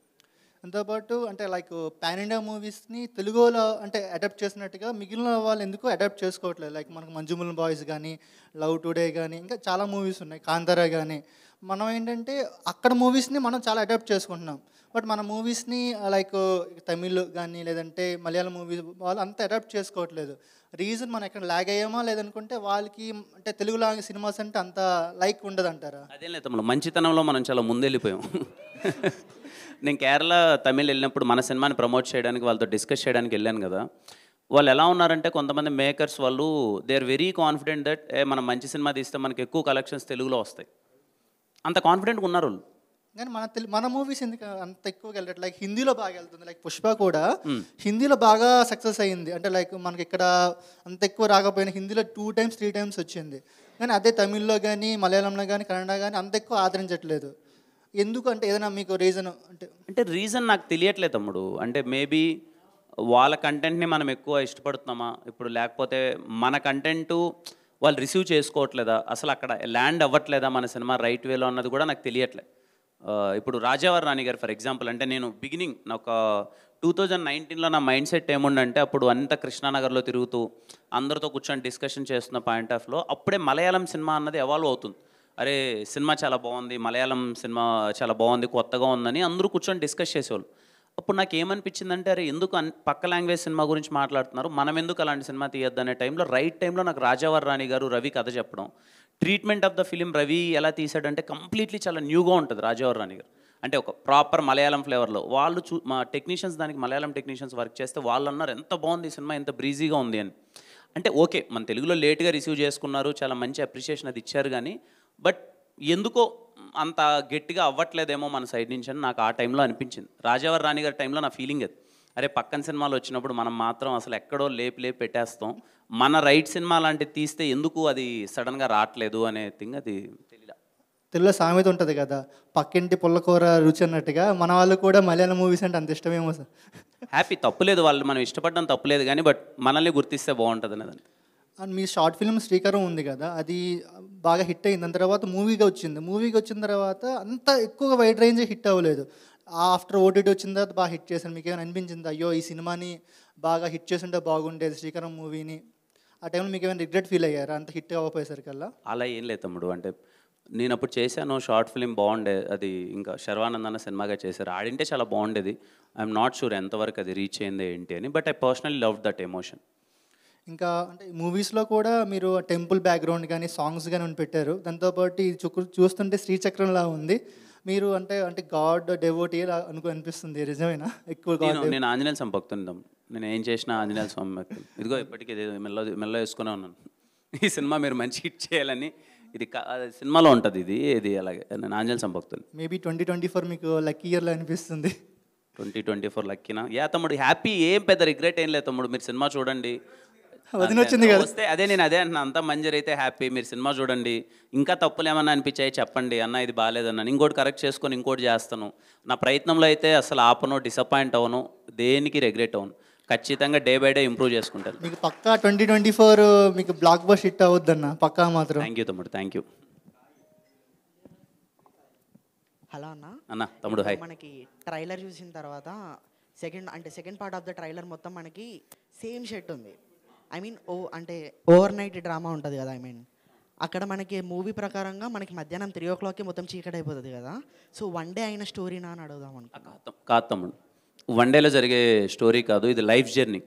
దాంతోపాటు అంటే లైక్ పాన్ ఇండియా మూవీస్ని తెలుగులో అంటే అడాప్ట్ చేసినట్టుగా మిగిలిన వాళ్ళు ఎందుకు అడాప్ట్ చేసుకోవట్లేదు లైక్ మనకు మంజుముల్ బాయ్స్ కానీ లవ్ టుడే కానీ ఇంకా చాలా మూవీస్ ఉన్నాయి కాంతారా కానీ మనం ఏంటంటే అక్కడ మూవీస్ని మనం చాలా అడాప్ట్ చేసుకుంటున్నాం బట్ మన మూవీస్ని లైక్ తమిళ్ కానీ లేదంటే మలయాళం మూవీస్ వాళ్ళు అంత అడాప్ట్ చేసుకోవట్లేదు రీజన్ మనం ఎక్కడ లాగ్ అయ్యామా లేదనుకుంటే వాళ్ళకి అంటే తెలుగు లాంగ్ సినిమాస్ అంటే అంత లైక్ ఉండదు అంటారా అదేం లేదు మంచితనంలో మనం చాలా ముందెళ్ళిపోయాం నేను కేరళ తమిళ్ వెళ్ళినప్పుడు మన సినిమాని ప్రమోట్ చేయడానికి వాళ్ళతో డిస్కస్ చేయడానికి వెళ్ళాను కదా వాళ్ళు ఎలా ఉన్నారంటే కొంతమంది మేకర్స్ వాళ్ళు they are very confident that a మనం మంచి సినిమా తీస్తే మనకి ఎక్కువ కలెక్షన్స్ తెలుగులో వస్తాయి అంత కాన్ఫిడెంట్గా ఉన్నారు వాళ్ళు కానీ మన తెలు మన మూవీస్ ఎందుకు అంత ఎక్కువగా వెళ్ళట్లేదు లైక్ హిందీలో బాగా వెళ్తుంది లైక్ పుష్ప కూడా హిందీలో బాగా సక్సెస్ అయ్యింది అంటే లైక్ మనకి ఇక్కడ అంత ఎక్కువ రాకపోయినా హిందీలో టూ టైమ్స్ త్రీ టైమ్స్ వచ్చింది కానీ అదే తమిళ్లో కానీ మలయాళంలో కానీ కన్నడ కానీ అంత ఎక్కువ ఆదరించట్లేదు ఎందుకు అంటే ఏదైనా మీకు రీజన్ అంటే అంటే రీజన్ నాకు తెలియట్లేదు తమ్ముడు అంటే మేబీ వాళ్ళ కంటెంట్ని మనం ఎక్కువ ఇష్టపడుతున్నామా ఇప్పుడు లేకపోతే మన కంటెంటు వాళ్ళు రిసీవ్ చేసుకోవట్లేదా అసలు అక్కడ ల్యాండ్ అవ్వట్లేదా మన సినిమా రైట్ వేలో అన్నది కూడా నాకు తెలియట్లేదు ఇప్పుడు రాజావారి రాణి గారు ఫర్ ఎగ్జాంపుల్ అంటే నేను బిగినింగ్ ఒక టూ థౌజండ్ నైన్టీన్లో నా మైండ్ సెట్ ఏముండంటే అప్పుడు అంత కృష్ణానగర్లో తిరుగుతూ అందరితో కూర్చొని డిస్కషన్ చేస్తున్న పాయింట్ ఆఫ్లో అప్పుడే మలయాళం సినిమా అన్నది ఎవాల్వ్ అవుతుంది అరే సినిమా చాలా బాగుంది మలయాళం సినిమా చాలా బాగుంది కొత్తగా ఉందని అందరూ కూర్చొని డిస్కస్ చేసేవాళ్ళు అప్పుడు నాకు ఏమనిపించిందంటే అరే ఎందుకు పక్క లాంగ్వేజ్ సినిమా గురించి మాట్లాడుతున్నారు మనం ఎందుకు అలాంటి సినిమా తీయద్దు అనే టైంలో రైట్ టైంలో నాకు రాజావర్ రాణి గారు రవి కథ చెప్పడం treatment of the film Ravi ఎలా తీశాడంటే కంప్లీట్లీ చాలా న్యూగా ఉంటుంది రాజావర్ రాణి గారు అంటే ఒక ప్రాపర్ మలయాళం ఫ్లేవర్లో వాళ్ళు చూ మా టెక్నీషియన్స్ దానికి మలయాళం టెక్నీషియన్స్ వర్క్ చేస్తే వాళ్ళు అన్నారు ఎంత బాగుంది సినిమా ఎంత బ్రీజీగా ఉంది అని అంటే ఓకే మన తెలుగులో లేట్గా రిసీవ్ చేసుకున్నారు చాలా మంచి అప్రిషియేషన్ అది ఇచ్చారు కానీ బట్ ఎందుకో అంత గట్టిగా అవ్వట్లేదేమో మన సైడ్ నుంచి అని నాకు ఆ టైంలో అనిపించింది రాజావర్ రాణి గారి టైంలో నా ఫీలింగ్ అది అరే పక్కన సినిమాలు వచ్చినప్పుడు మనం మాత్రం అసలు ఎక్కడో లేపు లేపు పెట్టేస్తాం మన రైట్ సినిమా లాంటివి తీస్తే ఎందుకు అది సడన్గా రావట్లేదు అనే థింగ్ అది తెలియదు తెలుగులో సామెత ఉంటుంది కదా పక్కింటి పుల్లకూర రుచి అన్నట్టుగా మన వాళ్ళు కూడా మలయాళం మూవీస్ అంటే అంత ఇష్టమేమో సార్ హ్యాపీ తప్పులేదు వాళ్ళు మనం ఇష్టపడడం తప్పులేదు కానీ బట్ మనల్ని గుర్తిస్తే బాగుంటుంది అన్నది అండ్ మీ షార్ట్ ఫిల్మ్ శ్రీకరం ఉంది కదా అది బాగా హిట్ అయింది దాని తర్వాత మూవీగా వచ్చింది మూవీగా వచ్చిన తర్వాత అంత ఎక్కువగా వైడ్ రేంజ్ హిట్ అవ్వలేదు ఆఫ్టర్ ఓటీటీ వచ్చిన తర్వాత బాగా హిట్ చేశాను మీకు ఏమైనా అనిపించింది అయ్యో ఈ సినిమాని బాగా హిట్ చేస్తుంటే బాగుండేది శ్రీకరం మూవీని ఆ టైంలో మీకు ఏమైనా రిగ్రెట్ ఫీల్ అయ్యారా అంత హిట్ అవ్వకపోయేసరికల్లా అలా ఏం లేదు తమ్ముడు అంటే నేను అప్పుడు చేశాను షార్ట్ ఫిలిం బాగుండే అది ఇంకా శర్వానంద్ అన్న సినిమాగా చేశారు ఆడింటే చాలా బాగుండేది ఐఎమ్ నాట్ షూర్ ఎంతవరకు అది రీచ్ అయిందే ఏంటి అని but I personally love that emotion ఇంకా అంటే మూవీస్లో కూడా మీరు టెంపుల్ బ్యాక్గ్రౌండ్ కానీ సాంగ్స్ కానీ ఉండి పెట్టారు దాంతోపాటు ఇది చూ చూస్తుంటే శ్రీచక్రంలా ఉంది మీరు అంటే అంటే గాడ్ డెవోటీ అనుకో అనిపిస్తుంది నిజమేనా ఎక్కువ నేను ఆంజనేయ స్వామి భక్తుందాం నేను ఏం చేసినా ఆంజనేయ స్వామి భక్తులు ఇదిగో ఇప్పటికీ మెల్ల మెల్ల వేసుకునే ఉన్నాను ఈ సినిమా మీరు మంచి హిట్ చేయాలని ఇది సినిమాలో ఉంటుంది ఇది ఇది అలాగే నేను ఆంజనేయ స్వామి భక్తుంది మేబీ ట్వంటీ ట్వంటీ ఫోర్ మీకు లక్కీ ఇయర్లో అనిపిస్తుంది ట్వంటీ ట్వంటీ ఫోర్ లక్కీనా యా తమ్ముడు హ్యాపీ ఏం పెద్ద రిగ్రెట్ ఏం లేదు తమ్ముడు మీరు సినిమా చూడండి వదిలి వచ్చింది కదా వస్తే అదే నేను అదే అంటున్నా అంతా మంజర్ అయితే హ్యాపీ మీరు సినిమా చూడండి ఇంకా తప్పులు ఏమన్నా అనిపించాయి చెప్పండి అన్న ఇది బాగాలేదన్నాను ఇంకోటి కరెక్ట్ చేసుకొని ఇంకోటి చేస్తాను నా ప్రయత్నంలో అయితే అసలు ఆపను డిసప్పాయింట్ అవ్వను దేనికి రెగ్రెట్ అవ్వను ఖచ్చితంగా డే బై డే ఇంప్రూవ్ చేసుకుంటారు మీకు పక్కా ట్వంటీ ట్వంటీ ఫోర్ మీకు బ్లాక్ బస్ హిట్ అవ్వద్దన్న పక్కా మాత్రం థ్యాంక్ యూ తమ్ముడు థ్యాంక్ యూ హలో అన్న అన్న తమ్ముడు హాయ్ మనకి ట్రైలర్ చూసిన తర్వాత సెకండ్ అంటే second part of the trailer మొత్తం మనకి సేమ్ షెట్ ఉంది ఐ మీన్ ఓ అంటే ఓవర్ నైట్ డ్రామా ఉంటుంది కదా ఐ మీన్ అక్కడ మనకి మూవీ ప్రకారంగా మనకి మధ్యాహ్నం త్రీ ఓ క్లాక్కి మొత్తం చీకటి అయిపోతుంది కదా సో వన్ డే అయిన స్టోరీనా అని అడుగుదాం అనుకో కాదు వన్ డేలో జరిగే స్టోరీ కాదు ఇది లైఫ్ జర్నీ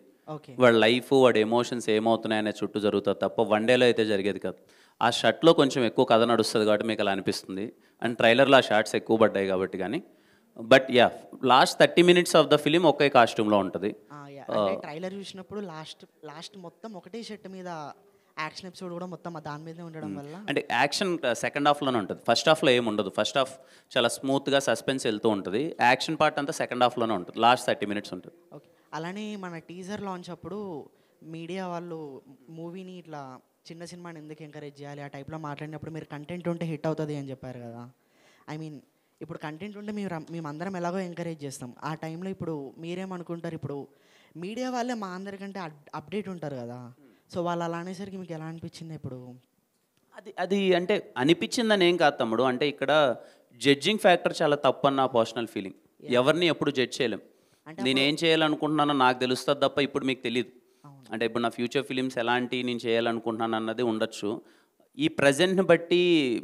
వాడి లైఫ్ వాడి ఎమోషన్స్ ఏమవుతున్నాయి అనే చుట్టూ జరుగుతుంది తప్ప వన్ డేలో అయితే జరిగేది కాదు ఆ షర్ట్లో కొంచెం ఎక్కువ కథ నడుస్తుంది కాబట్టి మీకు అలా అనిపిస్తుంది అండ్ ట్రైలర్లో ఆ షార్ట్స్ ఎక్కువ పడ్డాయి కాబట్టి కానీ but yeah last thirty minutes of the film ఒకే కాస్ట్యూమ్లో ఉంటుంది ట్రైలర్ చూసినప్పుడు లాస్ట్ లాస్ట్ మొత్తం ఒకటే షర్ట్ మీద యాక్షన్ ఎపిసోడ్ కూడా మొత్తం దాని మీద ఉండడం hmm. వల్ల అంటే యాక్షన్ సెకండ్ హాఫ్లోనే ఉంటుంది ఫస్ట్ హాఫ్లో ఏమి ఉండదు ఫస్ట్ హాఫ్ చాలా స్మూత్గా సస్పెన్స్ వెళ్తూ ఉంటుంది యాక్షన్ పార్ట్ అంతా సెకండ్ హాఫ్లోనే ఉంటుంది లాస్ట్ థర్టీ మినిట్స్ ఉంటుంది ఓకే అలానే మన టీజర్ లాంచ్ అప్పుడు మీడియా వాళ్ళు మూవీని ఇట్లా చిన్న సినిమాని ఎందుకు ఎంకరేజ్ చేయాలి ఆ టైప్లో మాట్లాడినప్పుడు మీరు కంటెంట్ ఉంటే హిట్ అవుతుంది అని చెప్పారు కదా ఐ మీన్ ఇప్పుడు కంటెంట్ ఉంటే మేము మేమందరం ఎలాగో ఎంకరేజ్ చేస్తాం ఆ టైంలో ఇప్పుడు మీరేమనుకుంటారు ఇప్పుడు మీడియా వాళ్ళే మా అందరికంటే అప్డేట్ ఉంటారు కదా సో వాళ్ళు అలా అనేసరికి మీకు ఎలా అనిపించింది ఇప్పుడు అది అది అంటే అనిపించిందని ఏం కాదు తమ్ముడు అంటే ఇక్కడ జడ్జింగ్ ఫ్యాక్టర్ చాలా తప్పు అన్న పర్సనల్ ఫీలింగ్ ఎవరిని ఎప్పుడు జడ్జ్ చేయలేం నేనేం చేయాలనుకుంటున్నానో నాకు తెలుస్తుంది తప్ప ఇప్పుడు మీకు తెలియదు అంటే ఇప్పుడు నా ఫ్యూచర్ ఫిలిమ్స్ ఎలాంటి నేను చేయాలనుకుంటున్నాను అన్నది ఉండొచ్చు ఈ ప్రజెంట్ని బట్టి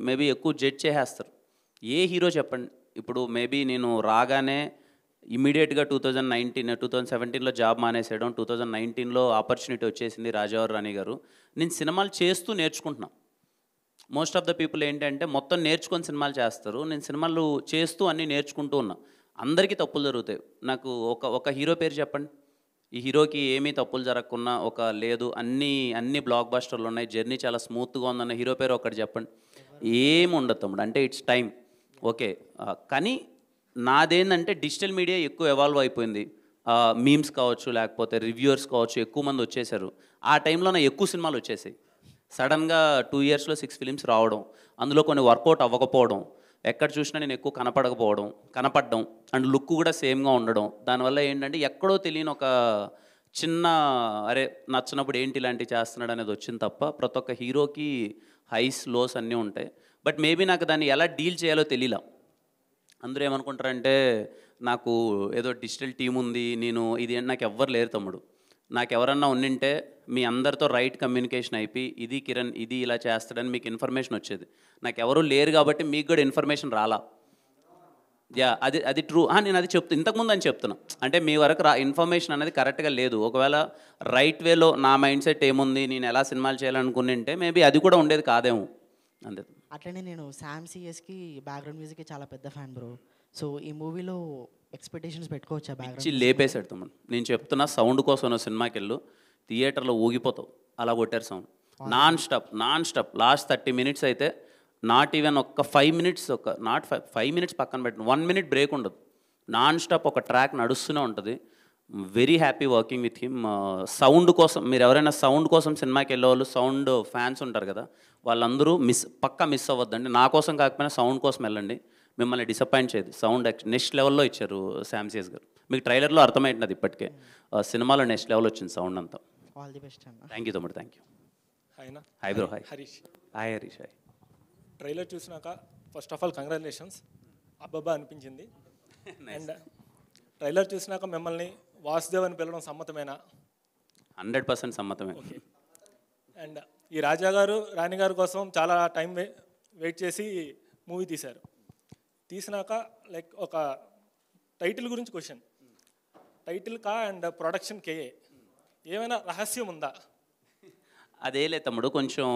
మేబీ ఎక్కువ జడ్జ్ చేసేస్తారు ఏ హీరో చెప్పండి ఇప్పుడు మేబీ నేను రాగానే ఇమీడియట్గా two thousand nineteen two thousand సెవెంటీన్లో జాబ్ మానేసేయడం టూ థౌజండ్ నైన్టీన్లో ఆపర్చునిటీ వచ్చేసింది రాజావారు రాణి గారు నేను సినిమాలు చేస్తూ నేర్చుకుంటున్నాను మోస్ట్ ఆఫ్ ద పీపుల్ ఏంటంటే మొత్తం నేర్చుకొని సినిమాలు చేస్తారు నేను సినిమాలు చేస్తూ అన్నీ నేర్చుకుంటూ ఉన్నా అందరికీ తప్పులు జరుగుతాయి నాకు ఒక ఒక హీరో పేరు చెప్పండి ఈ హీరోకి ఏమీ తప్పులు జరగకున్నా ఒక లేదు అన్ని అన్ని బ్లాక్ బస్టర్లు ఉన్నాయి జర్నీ చాలా స్మూత్గా ఉందన్న హీరో పేరు ఒకటి చెప్పండి ఏమి ఉండదు తమ్ముడు అంటే ఇట్స్ టైం ఓకే కానీ నాదేంటంటే డిజిటల్ మీడియా ఎక్కువ ఎవాల్వ్ అయిపోయింది మీమ్స్ కావచ్చు లేకపోతే రివ్యూర్స్ కావచ్చు ఎక్కువ మంది వచ్చేసారు ఆ టైంలో నా ఎక్కువ సినిమాలు వచ్చేసాయి సడన్గా టూ ఇయర్స్లో సిక్స్ ఫిలిమ్స్ రావడం అందులో కొన్ని వర్కౌట్ అవ్వకపోవడం ఎక్కడ చూసినా నేను ఎక్కువ కనపడకపోవడం కనపడడం అండ్ లుక్ కూడా సేమ్గా ఉండడం దానివల్ల ఏంటంటే ఎక్కడో తెలియని ఒక చిన్న అరే నచ్చినప్పుడు ఏంటి ఇలాంటివి చేస్తున్నాడు అనేది వచ్చింది తప్ప ప్రతి ఒక్క హీరోకి హైస్ లోస్ అన్నీ ఉంటాయి బట్ మేబీ నాకు దాన్ని ఎలా డీల్ చేయాలో తెలియలా అందరూ ఏమనుకుంటారంటే నాకు ఏదో డిజిటల్ టీం ఉంది నేను ఇది నాకు ఎవ్వరు లేరు తమ్ముడు నాకు ఎవరన్నా ఉండింటే మీ అందరితో రైట్ కమ్యూనికేషన్ అయిపోయి ఇది కిరణ్ ఇది ఇలా చేస్తాడని మీకు ఇన్ఫర్మేషన్ వచ్చేది నాకు ఎవరు లేరు కాబట్టి మీకు కూడా ఇన్ఫర్మేషన్ రాలా యా అది అది ట్రూ నేను అది చెప్తాను ఇంతకుముందు అని చెప్తున్నా అంటే మీ వరకు రా ఇన్ఫర్మేషన్ అనేది కరెక్ట్గా లేదు ఒకవేళ రైట్ వేలో నా మైండ్ సెట్ ఏముంది నేను ఎలా సినిమాలు చేయాలనుకుని ఉంటే మేబీ అది కూడా ఉండేది కాదేమో అంతే అట్లనే నేను శామ్ సిఎస్కి బ్యాక్గ్రౌండ్ మ్యూజిక్కి చాలా పెద్ద ఫ్యాన్ బ్రో సో ఈ మూవీలో ఎక్స్పెక్టేషన్స్ పెట్టుకోవచ్చా బ్యాక్గ్రౌండ్ లేపేశాడు తమ్ముడు నేను చెప్తున్నా సౌండ్ కోసం సినిమాకి వెళ్ళు థియేటర్లో ఊగిపోతావు అలా కొట్టారు sound non stop non stop last thirty minutes అయితే నాట్ ఈవెన్ ఒక్క ఫైవ్ మినిట్స్ ఒక నాట్ ఫైవ్ ఫైవ్ మినిట్స్ పక్కన పెట్టిన వన్ మినిట్ బ్రేక్ ఉండదు నాన్ స్టాప్ ఒక ట్రాక్ నడుస్తూనే ఉంటుంది very happy working with him sound కోసం మీరు ఎవరైనా సౌండ్ కోసం సినిమాకి వెళ్ళేవాళ్ళు సౌండ్ ఫ్యాన్స్ ఉంటారు కదా వాళ్ళందరూ మిస్ పక్కా మిస్ అవ్వద్దండి నా కోసం కాకపోయినా సౌండ్ కోసం వెళ్ళండి మిమ్మల్ని డిసప్పాయింట్ చేయదు సౌండ్ నెక్స్ట్ లెవెల్లో ఇచ్చారు శామ్సియస్ గారు మీకు ట్రైలర్లో అర్థమైంటున్నది ఇప్పటికే uh, సినిమాలో నెక్స్ట్ లెవెల్ వచ్చింది సౌండ్ అంతా all the best thank you తమ్ముడు thank you hi bro hi Harish hi Harish hi trailer చూసినాక ఫస్ట్ ఆఫ్ ఆల్ కంగ్రాచులేషన్స్ అబ్బాబా అనిపించింది అండ్ ట్రైలర్ uh, చూసినాక మిమ్మల్ని వాసుదేవ్ అని పిలవడం సమ్మతమేనా హండ్రెడ్ పర్సెంట్ సమ్మతమే అండ్ ఈ రాజా గారు రాణి గారి కోసం చాలా టైం వెయిట్ చేసి మూవీ తీశారు తీసినాక లైక్ ఒక టైటిల్ గురించి question title Ka and production KA ఏమైనా రహస్యం ఉందా అదేలే తమ్ముడు కొంచెం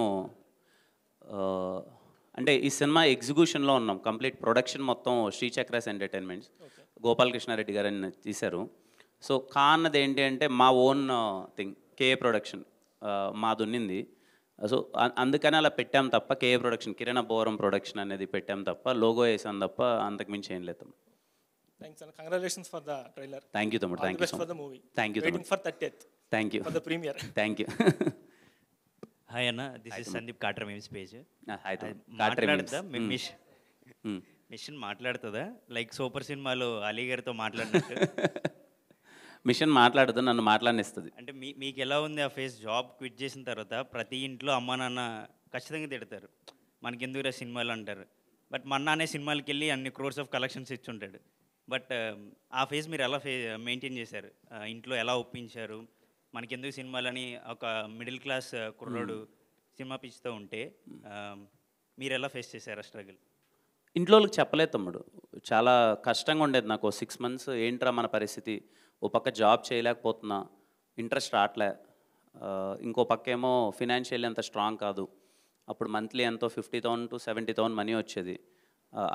అంటే ఈ సినిమా ఎగ్జిక్యూషన్లో ఉన్నాం కంప్లీట్ ప్రొడక్షన్ మొత్తం శ్రీచక్రస్ ఎంటర్టైన్మెంట్స్ గోపాలకృష్ణారెడ్డి గారు తీశారు సో కా అన్నది ఏంటి అంటే మా ఓన్ థింగ్ కే ప్రొడక్షన్ మాది ఉన్నింది సో అందుకని అలా పెట్టాం తప్ప కే ప్రొడక్షన్ కిరణ బోరం ప్రొడక్షన్ అనేది పెట్టాం తప్ప లోగో వేసాం తప్ప అంతకు మించి ఏం లేదు thanks and congratulations for the trailer thank you తమ్ముడు thank you for the movie thank you waiting for thirtieth thank you for the premiere thank you hi అన్న దిస్ ఇస్ సందీప్ కాటర్ మేమ్స్ పేజ్ హాయ్ మాట్లాడదా మిష్ hmm. Mission మాట్లాడుతుందా like super సినిమాలో అలీ గారితో మాట్లాడినట్టు machine మాట్లాడదు నన్ను మాట్లాడిస్తుంది అంటే మీ మీకు ఎలా ఉంది ఆ ఫేస్ జాబ్ క్విట్ చేసిన తర్వాత ప్రతి ఇంట్లో అమ్మ నాన్న ఖచ్చితంగా తిడతారు మనకెందుకురా సినిమాలు అంటారు బట్ మా నాన్నే సినిమాలకి వెళ్ళి అన్ని క్రోర్స్ ఆఫ్ కలెక్షన్స్ ఇచ్చి ఉంటాడు బట్ ఆ ఫేజ్ మీరు ఎలా ఫే మెయింటైన్ చేశారు ఇంట్లో ఎలా ఒప్పించారు మనకెందుకు సినిమాలని ఒక మిడిల్ క్లాస్ కుర్రోడు సినిమా పిచ్చితో ఉంటే మీరు ఎలా ఫేస్ చేశారు ఆ స్ట్రగుల్ ఇంట్లో వాళ్ళకి చెప్పలేదు తమ్ముడు చాలా కష్టంగా ఉండేది నాకు సిక్స్ మంత్స్ ఏంట్రా మన పరిస్థితి ఓ పక్క జాబ్ చేయలేకపోతున్నా ఇంట్రెస్ట్ రావట్లే ఇంకో పక్క ఏమో ఫినాన్షియల్ అంత స్ట్రాంగ్ కాదు అప్పుడు మంత్లీ ఎంతో fifty thousand to seventy thousand money వచ్చేది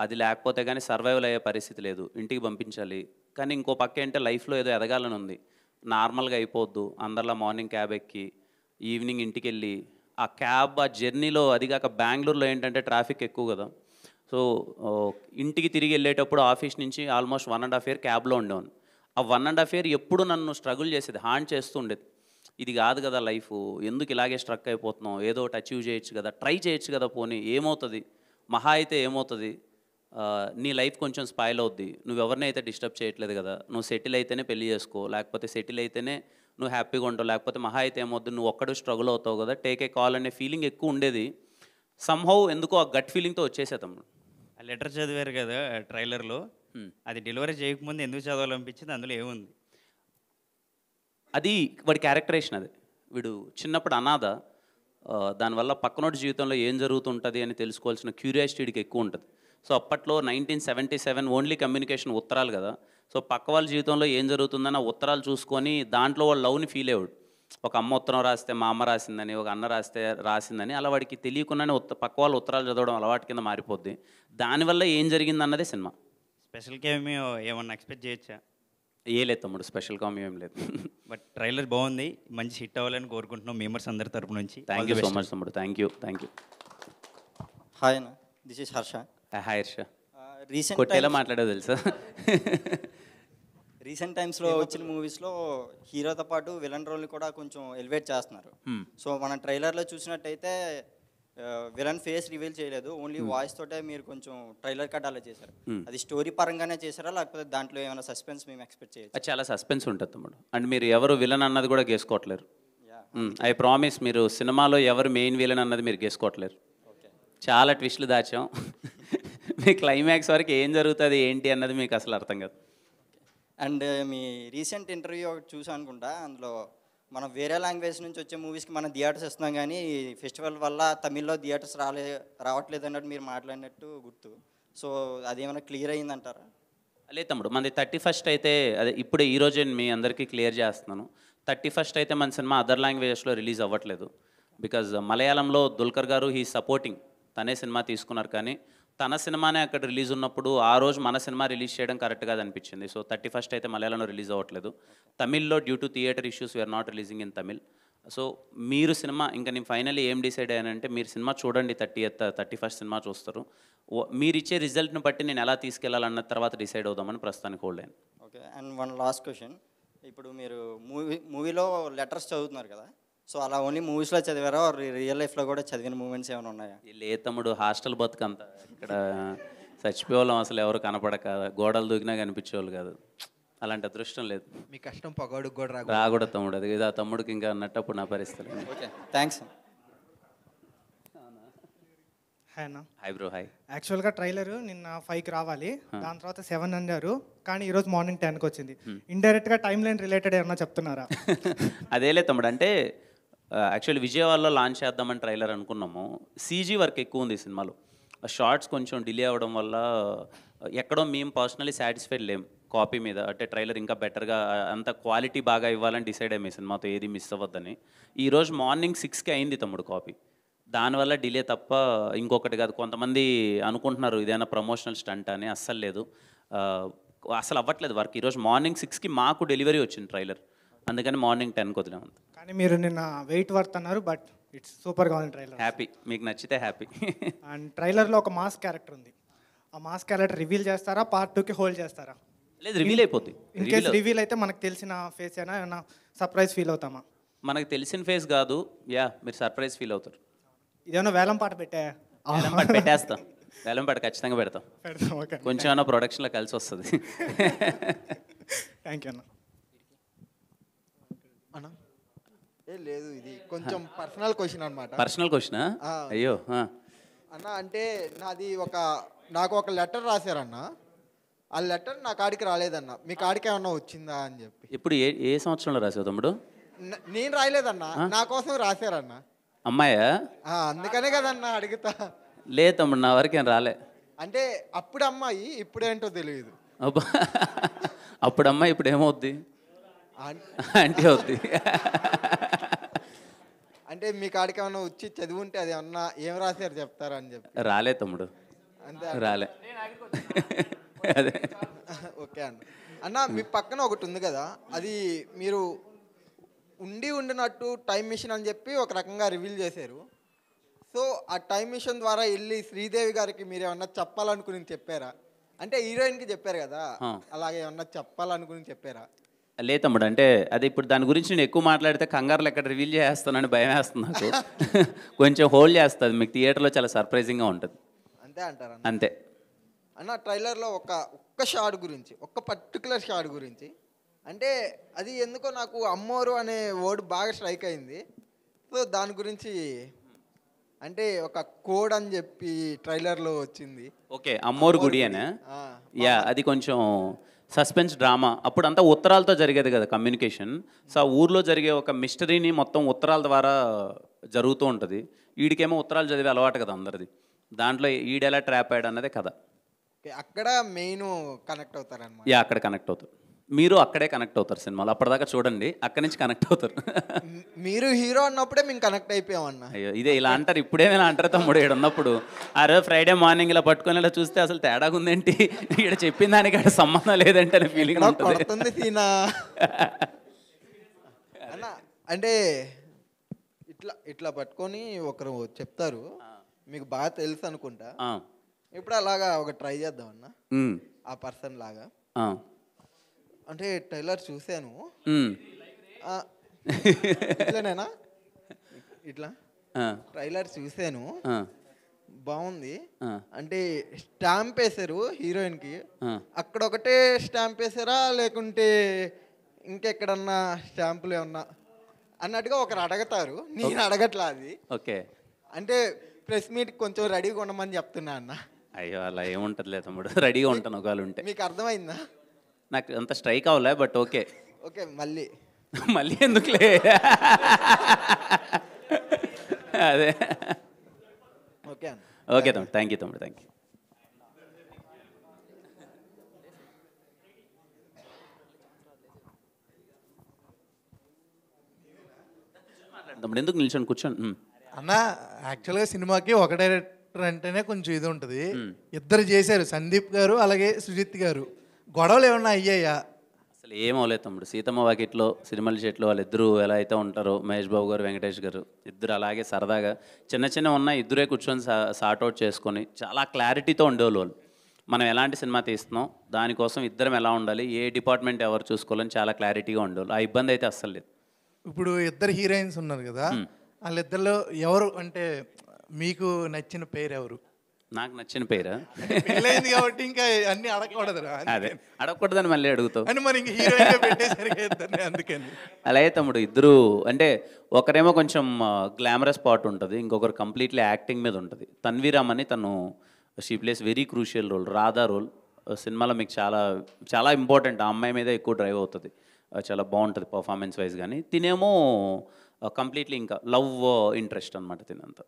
అది లేకపోతే కానీ సర్వైవల్ అయ్యే పరిస్థితి లేదు ఇంటికి పంపించాలి కానీ ఇంకో పక్క ఏంటంటే లైఫ్లో ఏదో ఎదగాలని ఉంది నార్మల్గా అయిపోద్దు అందరిలా మార్నింగ్ క్యాబ్ ఎక్కి ఈవినింగ్ ఇంటికి వెళ్ళి ఆ క్యాబ్ ఆ జర్నీలో అదిగాక బెంగళూరులో ఏంటంటే ట్రాఫిక్ ఎక్కువ కదా సో ఇంటికి తిరిగి వెళ్ళేటప్పుడు ఆఫీస్ నుంచి almost one and half year క్యాబ్లో ఉండేవాను ఆ వన్ అండ్ హాఫ్ ఇయర్ ఎప్పుడు నన్ను స్ట్రగుల్ చేసేది చేస్తూ చేస్తుండేది ఇది కాదు కదా లైఫ్ ఎందుకు ఇలాగే స్ట్రక్ అయిపోతున్నాం ఏదో ఒకటి అచీవ్ చేయొచ్చు కదా ట్రై చేయొచ్చు కదా పోనీ ఏమవుతుంది మహా అయితే ఏమవుతుంది నీ లైఫ్ కొంచెం స్పాయిల్ అవుద్ది నువ్వు ఎవరిని అయితే డిస్టర్బ్ చేయట్లేదు కదా నువ్వు సెటిల్ అయితేనే పెళ్లి చేసుకో లేకపోతే సెటిల్ అయితేనే నువ్వు హ్యాపీగా ఉంటావు లేకపోతే మహా అయితే ఏమవుద్ది నువ్వు ఒక్కడు స్ట్రగుల్ అవుతావు కదా టేక్ ఏ కాల్ అనే ఫీలింగ్ ఎక్కువ ఉండేది సంహౌ ఎందుకో ఆ గట్ ఫీలింగ్తో వచ్చేసే తమ్ముడు ఆ లెటర్ చదివారు కదా ట్రైలర్లో అది డెలివరీ చేయకముందు ఎందుకు చదవాలనిపించింది అందులో ఏముంది అది వాడి క్యారెక్టరేషన్ అది వీడు చిన్నప్పుడు అనాథ దానివల్ల పక్కనోటి జీవితంలో ఏం జరుగుతుంటుంది అని తెలుసుకోవాల్సిన క్యూరియాసిటీకి ఎక్కువ ఉంటుంది సో అప్పట్లో nineteen seventy seven only communication ఉత్తరాలు కదా సో పక్క వాళ్ళ జీవితంలో ఏం జరుగుతుందని ఉత్తరాలు చూసుకొని దాంట్లో వాళ్ళు లవ్ని ఫీల్ అయ్యాడు ఒక అమ్మ ఉత్తరం రాస్తే మా అమ్మ రాసిందని ఒక అన్న రాస్తే రాసిందని అలా వాడికి తెలియకుండానే ఉత్త పక్క వాళ్ళు ఉత్తరాలు చదవడం అలవాటు కింద మారిపోద్ది దానివల్ల ఏం జరిగిందన్నదే సినిమా స్పెషల్కి ఏమి ఏమన్నా ఎక్స్పెక్ట్ చేయొచ్చా ఏ లేదు తమ్ముడు స్పెషల్ కామెడీ ఏం లేదు బట్ ట్రైలర్ బాగుంది మంచి హిట్ అవ్వాలని కోరుకుంటున్నాం మెంబర్స్ అందరి తరపు నుంచి థ్యాంక్ యూ సో మచ్ తమ్ముడు thank you thank you hi అన్న this is Harsha hi Harsha recent కొట్టేలా మాట్లాడేది తెలుసా రీసెంట్ టైమ్స్లో వచ్చిన మూవీస్లో హీరోతో పాటు విలన్ రోల్ని కూడా కొంచెం ఎలివేట్ చేస్తున్నారు సో hmm. మన ట్రైలర్లో చూసినట్టయితే విలన్ ఫేస్ రివీల్ చేయలేదు ఓన్లీ hmm. వాయిస్ తోటే మీరు కొంచెం ట్రైలర్ కట్ అలా చేశారు hmm. అది స్టోరీ పరంగానే చేశారా లేకపోతే దాంట్లో ఏమైనా సస్పెన్స్ మేము ఎక్స్పెక్ట్ చేయాలి చాలా సస్పెన్స్ ఉంటుంది అమ్మ అండ్ మీరు ఎవరు విలన్ అన్నది కూడా గేసుకోవట్లేరు hmm. ఐ ప్రామిస్ మీరు సినిమాలో ఎవరు మెయిన్ విలన్ అన్నది మీరు గేసుకోవట్లేరు చాలా ట్విస్ట్లు దాచాం మీ క్లైమాక్స్ వరకు ఏం జరుగుతుంది ఏంటి అన్నది మీకు అసలు అర్థం కాదు అండ్ మీ రీసెంట్ ఇంటర్వ్యూ ఒకటి చూసాను అనుకుంటా అందులో మనం వేరే లాంగ్వేజ్ నుంచి వచ్చే మూవీస్కి మనం థియేటర్స్ ఇస్తున్నాం కానీ ఫెస్టివల్ వల్ల తమిళ్లో థియేటర్స్ రాలే రావట్లేదు అన్నట్టు మీరు మాట్లాడినట్టు గుర్తు సో అదేమైనా క్లియర్ అయిందంటారా అదే తమ్ముడు మనది థర్టీ ఫస్ట్ అయితే అదే ఇప్పుడు ఈ రోజు మీ అందరికీ క్లియర్ చేస్తున్నాను థర్టీ ఫస్ట్ అయితే మన సినిమా అదర్ లాంగ్వేజెస్లో రిలీజ్ అవ్వట్లేదు బికాజ్ మలయాళంలో దుల్కర్ గారు హీ సపోర్టింగ్ తనే సినిమా తీసుకున్నారు కానీ తన సినిమానే అక్కడ రిలీజ్ ఉన్నప్పుడు ఆ రోజు మన సినిమా రిలీజ్ చేయడం కరెక్ట్గా అనిపించింది సో థర్టీ ఫస్ట్ అయితే మలయాళంలో రిలీజ్ అవ్వట్లేదు తమిళ్లో due to theatre issues we are not releasing in Tamil so మీరు సినిమా ఇంకా నేను ఫైనల్లీ ఏం డిసైడ్ అయ్యానంటే మీరు సినిమా చూడండి థర్టీ థర్టీ ఫస్ట్ సినిమా చూస్తారు మీరు ఇచ్చే రిజల్ట్ని బట్టి నేను ఎలా తీసుకెళ్లాలన్న తర్వాత డిసైడ్ అవుదామని ప్రస్తుతానికి హోల్డ్ అయ్యాను okay and one last question ఇప్పుడు మీరు మూవీ మూవీలో లెటర్స్ చదువుతున్నారు కదా సో అలా ఓన్లీ మూవీస్లో చదివారా రియల్ లైఫ్లో కూడా చదివిన మూమెంట్స్ ఏమైనా ఉన్నాయా లే తమ్ముడు హాస్టల్ బతుకంత ఇక్కడ చచ్చిపోవాళ్ళం అసలు ఎవరు కనపడక గోడలు దూకినా కనిపించేవాళ్ళు కాదు అలాంటి అదృష్టం లేదు మీ కష్టం పగడుకు కూడా రాకూడదు రాకూడదు తమ్ముడు అది ఇది ఆ తమ్ముడికి ఇంకా అన్నట్టు నా పరిస్థితి ఓకే థ్యాంక్స్ హాయ్ అన్న హై బ్రో హాయ్ యాక్చువల్గా ట్రైలర్ నిన్న ఫైవ్కి రావాలి దాని తర్వాత సెవెన్ అన్నారు కానీ ఈరోజు మార్నింగ్ టెన్కి వచ్చింది ఇండైరెక్ట్గా టైం లైన్ రిలేటెడ్ ఏమన్నా చెప్తున్నారా అదేలే తమ్ముడు అంటే యాక్చువల్లీ విజయవాడలో లాంచ్ చేద్దామని ట్రైలర్ అనుకున్నాము సీజీ వర్క్ ఎక్కువ ఉంది ఈ సినిమాలో షార్ట్స్ కొంచెం డిలే అవ్వడం వల్ల ఎక్కడో మేము పర్సనలీ సాటిస్ఫైడ్ లేం కాపీ మీద అంటే ట్రైలర్ ఇంకా బెటర్గా అంత క్వాలిటీ బాగా ఇవ్వాలని డిసైడ్ అయ్యాం ఈ సినిమాతో ఏది మిస్ అవ్వద్దని ఈరోజు మార్నింగ్ సిక్స్కి అయింది తమ్ముడు కాపీ దానివల్ల డిలే తప్ప ఇంకొకటి కాదు కొంతమంది అనుకుంటున్నారు ఇదైనా ప్రమోషనల్ స్టంట్ అని అస్సలు లేదు అసలు అవ్వట్లేదు వర్క్ ఈరోజు మార్నింగ్ సిక్స్కి మాకు డెలివరీ వచ్చింది ట్రైలర్ అందుకని మార్నింగ్ టెన్ కొద్దిగా ఉంది కానీ మీరు నిన్న వెయిట్ వర్త్ అన్నారు బట్ ఇట్స్ సూపర్గా గా ట్రైలర్ హ్యాపీ మీకు నచ్చితే హ్యాపీ అండ్ ట్రైలర్లో ఒక మాస్ క్యారెక్టర్ ఉంది ఆ మాస్ క్యారెక్టర్ రివీల్ చేస్తారా పార్ట్ కి హోల్డ్ చేస్తారా లేదు రివీల్ అయిపోతుంది ఇన్ కేస్ రివీల్ అయితే మనకు తెలిసిన ఫేస్ అయినా ఏమైనా సర్ప్రైజ్ ఫీల్ అవుతామా మనకు తెలిసిన ఫేస్ కాదు యా మీరు సర్ప్రైజ్ ఫీల్ అవుతారు ఇదేమన్నా వేలం పాట పెట్టా వేలం పాట పెట్టేస్తాం వేలం పాట ఖచ్చితంగా పెడతాం కొంచెం ఏమన్నా ప్రొడక్షన్లో కలిసి వస్తుంది థ్యాంక్ యూ అన్న ఏ లేదు ఇది కొంచెం పర్సనల్ క్వశ్చన్ అనమాట పర్సనల్ క్వశ్చన్ అయ్యో అన్న అంటే నాది ఒక నాకు ఒక లెటర్ రాశారన్న ఆ లెటర్ నా కాడికి రాలేదన్న మీ కాడికి ఏమన్నా వచ్చిందా అని చెప్పి ఇప్పుడు ఏ ఏ సంవత్సరంలో రాసావు తమ్ముడు నేను రాయలేదన్న నా కోసం రాశారన్న అమ్మాయా అందుకనే కదన్న అడుగుతా లేదు తమ్ముడు నా వరకు ఏం రాలే అంటే అప్పుడు అమ్మాయి ఇప్పుడేంటో తెలియదు అప్పుడు అమ్మాయి ఇప్పుడు ఏమవుద్ది అంటే అవుద్ది అంటే మీ కాడికి ఏమన్నా వచ్చి ఉంటే అది ఏమన్నా ఏం రాశారు చెప్తారా అని చెప్పి రాలే తమ్ముడు అంతే రాలే అదే ఓకే అండి అన్న మీ పక్కన ఒకటి ఉంది కదా అది మీరు ఉండి ఉండినట్టు టైం మిషన్ అని చెప్పి ఒక రకంగా రివీల్ చేశారు సో ఆ టైం మిషన్ ద్వారా వెళ్ళి శ్రీదేవి గారికి మీరు ఏమన్నా చెప్పాలనుకుని చెప్పారా అంటే హీరోయిన్కి చెప్పారు కదా అలాగే ఏమన్నా చెప్పాలనుకుని చెప్పారా లే తమ్ముడు అంటే అదే ఇప్పుడు దాని గురించి నేను ఎక్కువ మాట్లాడితే కంగారులు ఎక్కడ రివీల్ చేస్తానని భయం వేస్తుంది నాకు కొంచెం హోల్డ్ చేస్తుంది మీకు థియేటర్లో చాలా సర్ప్రైజింగ్గా ఉంటుంది అంతే అంటారు అంతే అన్న ట్రైలర్లో ఒక ఒక్క షాట్ గురించి ఒక్క పర్టికులర్ షాట్ గురించి అంటే అది ఎందుకో నాకు అమ్మోరు అనే వర్డ్ బాగా స్ట్రైక్ అయింది సో దాని గురించి అంటే ఒక కోడ్ అని చెప్పి ట్రైలర్లో వచ్చింది ఓకే అమ్మోరు గుడి అనే యా అది కొంచెం సస్పెన్స్ డ్రామా అప్పుడు అంతా ఉత్తరాలతో జరిగేది కదా కమ్యూనికేషన్ సో ఆ ఊర్లో జరిగే ఒక మిస్టరీని మొత్తం ఉత్తరాల ద్వారా జరుగుతూ ఉంటుంది వీడికేమో ఉత్తరాలు చదివే అలవాటు కదా అందరిది దాంట్లో ఈడెలా ట్రాప్ అయ్యాడు అన్నదే కథ అక్కడ మెయిన్ కనెక్ట్ అవుతారు యా అక్కడ కనెక్ట్ అవుతారు మీరు అక్కడే కనెక్ట్ అవుతారు సినిమాలో అప్పటిదాకా చూడండి అక్కడి నుంచి కనెక్ట్ అవుతారు మీరు హీరో అన్నప్పుడే మేము కనెక్ట్ అయిపోయామన్న అయ్యో ఇదే ఇలా అంటారు నేను అంటారు తమ్ముడు ఇక్కడ ఉన్నప్పుడు ఆ రోజు ఫ్రైడే మార్నింగ్ ఇలా పట్టుకొని ఇలా చూస్తే అసలు తేడా ఉందేంటి ఇక్కడ చెప్పిన దానికి అక్కడ సంబంధం లేదంటే అనే ఫీలింగ్ ఉంటుంది అంటే ఇట్లా ఇట్లా పట్టుకొని ఒకరు చెప్తారు మీకు బాగా తెలుసు అనుకుంటా ఇప్పుడు అలాగా ఒక ట్రై చేద్దాం అన్న ఆ పర్సన్ లాగా అంటే టైలర్ చూశాను ఇట్లానేనా ఇట్లా ట్రైలర్ చూశాను బాగుంది అంటే స్టాంప్ వేసారు హీరోయిన్ కి అక్కడ ఒకటే స్టాంప్ వేసారా లేకుంటే ఇంకెక్కడన్నా స్టాంపులు ఏమన్నా అన్నట్టుగా ఒకరు అడగతారు నేను అడగట్లా అది ఓకే అంటే ప్రెస్ మీట్ కొంచెం రెడీగా ఉండమని చెప్తున్నా అన్న అయ్యో అలా ఏముంటదిలే తమ్ముడు రెడీగా ఉంటాను ఒకవేళ ఉంటే మీకు అర్థమైందా నాకు అంత స్ట్రైక్ అవ్వలే బట్ ఓకే ఓకే మళ్ళీ మళ్ళీ ఎందుకులే అదే ఓకే ఓకే తమ్ముడు థ్యాంక్ యూ తమ్ముడు థ్యాంక్ యూ తమ్ముడు ఎందుకు నిల్చొని కూర్చొని యాక్చువల్గా సినిమాకి ఒక డైరెక్టర్ అంటేనే కొంచెం ఇది ఉంటుంది ఇద్దరు చేశారు సందీప్ గారు అలాగే సుజిత్ గారు గొడవలు ఏమన్నా అయ్యాయా అసలు ఏమవలేదు తమ్ముడు సీతమ్మ వాకిట్లో సిరిమల్లి చెట్లు వాళ్ళిద్దరూ ఎలా అయితే ఉంటారో మహేష్ బాబు గారు వెంకటేష్ గారు ఇద్దరు అలాగే సరదాగా చిన్న చిన్న ఉన్న ఇద్దరే కూర్చొని సా సార్ట్అవుట్ చేసుకొని చాలా క్లారిటీతో ఉండేవాళ్ళు వాళ్ళు మనం ఎలాంటి సినిమా తీస్తున్నాం దానికోసం ఇద్దరం ఎలా ఉండాలి ఏ డిపార్ట్మెంట్ ఎవరు చూసుకోవాలని చాలా క్లారిటీగా ఉండేవాళ్ళు ఆ ఇబ్బంది అయితే అస్సలు లేదు ఇప్పుడు ఇద్దరు హీరోయిన్స్ ఉన్నారు కదా వాళ్ళిద్దరిలో ఎవరు అంటే మీకు నచ్చిన పేరు ఎవరు నాకు నచ్చిన పేరు పెళ్ళైంది కాబట్టి ఇంకా అన్ని అడగకూడదు అదే అడగకూడదని మళ్ళీ అడుగుతావు అని అందుకని అలాగే తమ్ముడు ఇద్దరు అంటే ఒకరేమో కొంచెం గ్లామరస్ పార్ట్ ఉంటుంది ఇంకొకరు కంప్లీట్లీ యాక్టింగ్ మీద ఉంటుంది తన్వీరామ్ అని తను she plays very crucial role Radha role సినిమాలో మీకు చాలా చాలా ఇంపార్టెంట్ ఆ అమ్మాయి మీద ఎక్కువ డ్రైవ్ అవుతుంది చాలా బాగుంటుంది పర్ఫార్మెన్స్ వైజ్ కానీ తినేమో కంప్లీట్లీ ఇంకా లవ్ ఇంట్రెస్ట్ అనమాట తినంత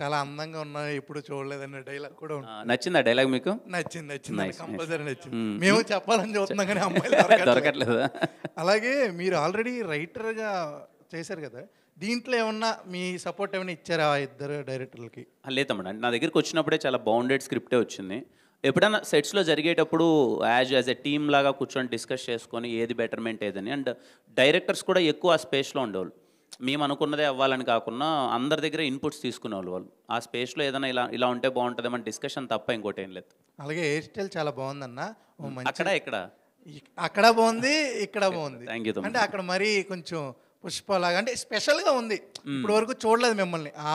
చాలా అందంగా ఉన్నాయి ఇప్పుడు చూడలేదన్న డైలాగ్ కూడా నచ్చింది ఆ డైలాగ్ మీకు నచ్చింది నచ్చింది కంపల్సరీ నచ్చింది మేము చెప్పాలని చూస్తున్నాం కానీ అమ్మాయిలు దొరకట్లేదు అలాగే మీరు ఆల్రెడీ రైటర్గా చేశారు కదా దీంట్లో ఏమన్నా మీ సపోర్ట్ ఏమైనా ఇచ్చారా ఇద్దరు డైరెక్టర్లకి లేదమ్మా నా దగ్గరికి వచ్చినప్పుడే చాలా బౌండెడ్ స్క్రిప్టే వచ్చింది ఎప్పుడైనా సెట్స్లో జరిగేటప్పుడు యాజ్ యాజ్ ఎ టీమ్ లాగా కూర్చొని డిస్కస్ చేసుకొని ఏది బెటర్మెంట్ ఏదని అండ్ డైరెక్టర్స్ కూడా ఎక్కువ ఆ స్పేస్లో ఉండేవాళ్ళు మేము అనుకున్నదే అవ్వాలని కాకుండా అందరి దగ్గర ఇన్పుట్స్ తీసుకునే వాళ్ళు ఆ స్పేస్లో ఏదైనా ఇలా ఇలా ఉంటే బాగుంటుంది మన డిస్కషన్ తప్ప ఇంకోటి ఏం లేదు అలాగే హెయిర్ స్టైల్ చాలా బాగుందన్న అక్కడ ఇక్కడ అక్కడ బాగుంది ఇక్కడ బాగుంది అంటే అక్కడ మరీ కొంచెం పుష్పలాగా అంటే స్పెషల్గా ఉంది ఇప్పుడు వరకు చూడలేదు మిమ్మల్ని ఆ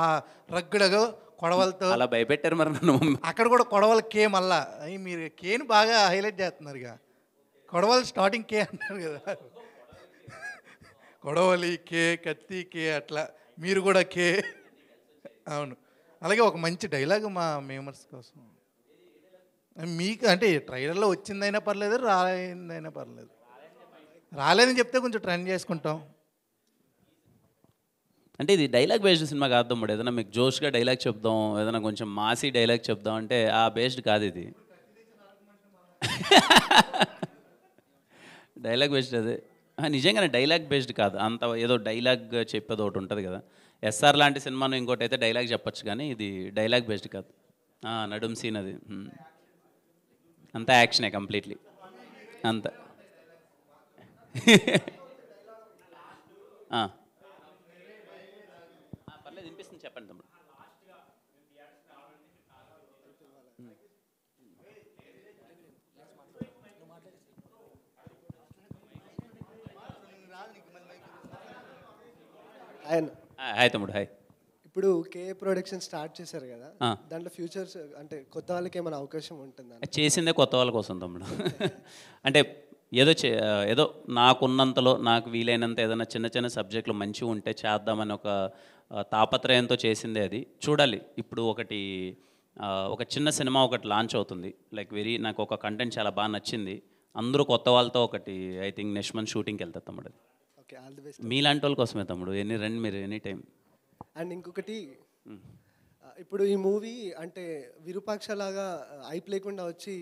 రగ్గుడగా కొడవలతో అలా భయపెట్టారు మరి నన్ను అక్కడ కూడా కొడవలు కే మళ్ళా మీరు కేని బాగా హైలైట్ చేస్తున్నారు కొడవలు స్టార్టింగ్ కే అంటారు కదా కొడవలి కే కత్తి కే అట్లా మీరు కూడా కే అవును అలాగే ఒక మంచి డైలాగ్ మా మేమర్స్ కోసం మీకు అంటే ట్రైలర్లో వచ్చిందైనా పర్లేదు రాలేదైనా పర్లేదు రాలేదని చెప్తే కొంచెం ట్రెండ్ చేసుకుంటాం అంటే ఇది డైలాగ్ బేస్డ్ సినిమా కాదు తమ్ముడు ఏదైనా మీకు జోష్గా డైలాగ్ చెప్దాం ఏదైనా కొంచెం మాసీ డైలాగ్ చెప్దాం అంటే ఆ బేస్డ్ కాదు ఇది డైలాగ్ బేస్డ్ అదే నిజంగానే డైలాగ్ బేస్డ్ కాదు అంత ఏదో డైలాగ్ చెప్పేది ఒకటి ఉంటుంది కదా ఎస్ఆర్ లాంటి సినిమాను ఇంకోటి అయితే డైలాగ్ చెప్పొచ్చు కానీ ఇది డైలాగ్ బేస్డ్ కాదు నడుం సీన్ అది అంతా యాక్షనే కంప్లీట్లీ అంత అండ్ హాయ్ తమ్ముడు హాయ్ ఇప్పుడు కే ప్రొడక్షన్ స్టార్ట్ చేశారు కదా దాంట్లో ఫ్యూచర్స్ అంటే కొత్త వాళ్ళకి ఏమైనా అవకాశం ఉంటుందా చేసిందే కొత్త వాళ్ళ కోసం తమ్ముడు అంటే ఏదో చే ఏదో నాకున్నంతలో నాకు వీలైనంత ఏదైనా చిన్న చిన్న సబ్జెక్టులు మంచిగా ఉంటే చేద్దామని ఒక తాపత్రయంతో చేసిందే అది చూడాలి ఇప్పుడు ఒకటి ఒక చిన్న సినిమా ఒకటి లాంచ్ అవుతుంది లైక్ వెరీ నాకు ఒక కంటెంట్ చాలా బాగా నచ్చింది అందరూ కొత్త వాళ్ళతో ఒకటి ఐ థింక్ నెక్స్ట్ మంత్ షూటింగ్కి వెళ్తాం తమ్ముడు ఆల్ మీలాంటి వాళ్ళ కోసమే తమ్ముడు ఎన్ని రండి మీరు ఎనీ టైం అండ్ ఇంకొకటి ఇప్పుడు ఈ మూవీ అంటే విరూపాక్ష లాగా హైప్ లేకుండా వచ్చి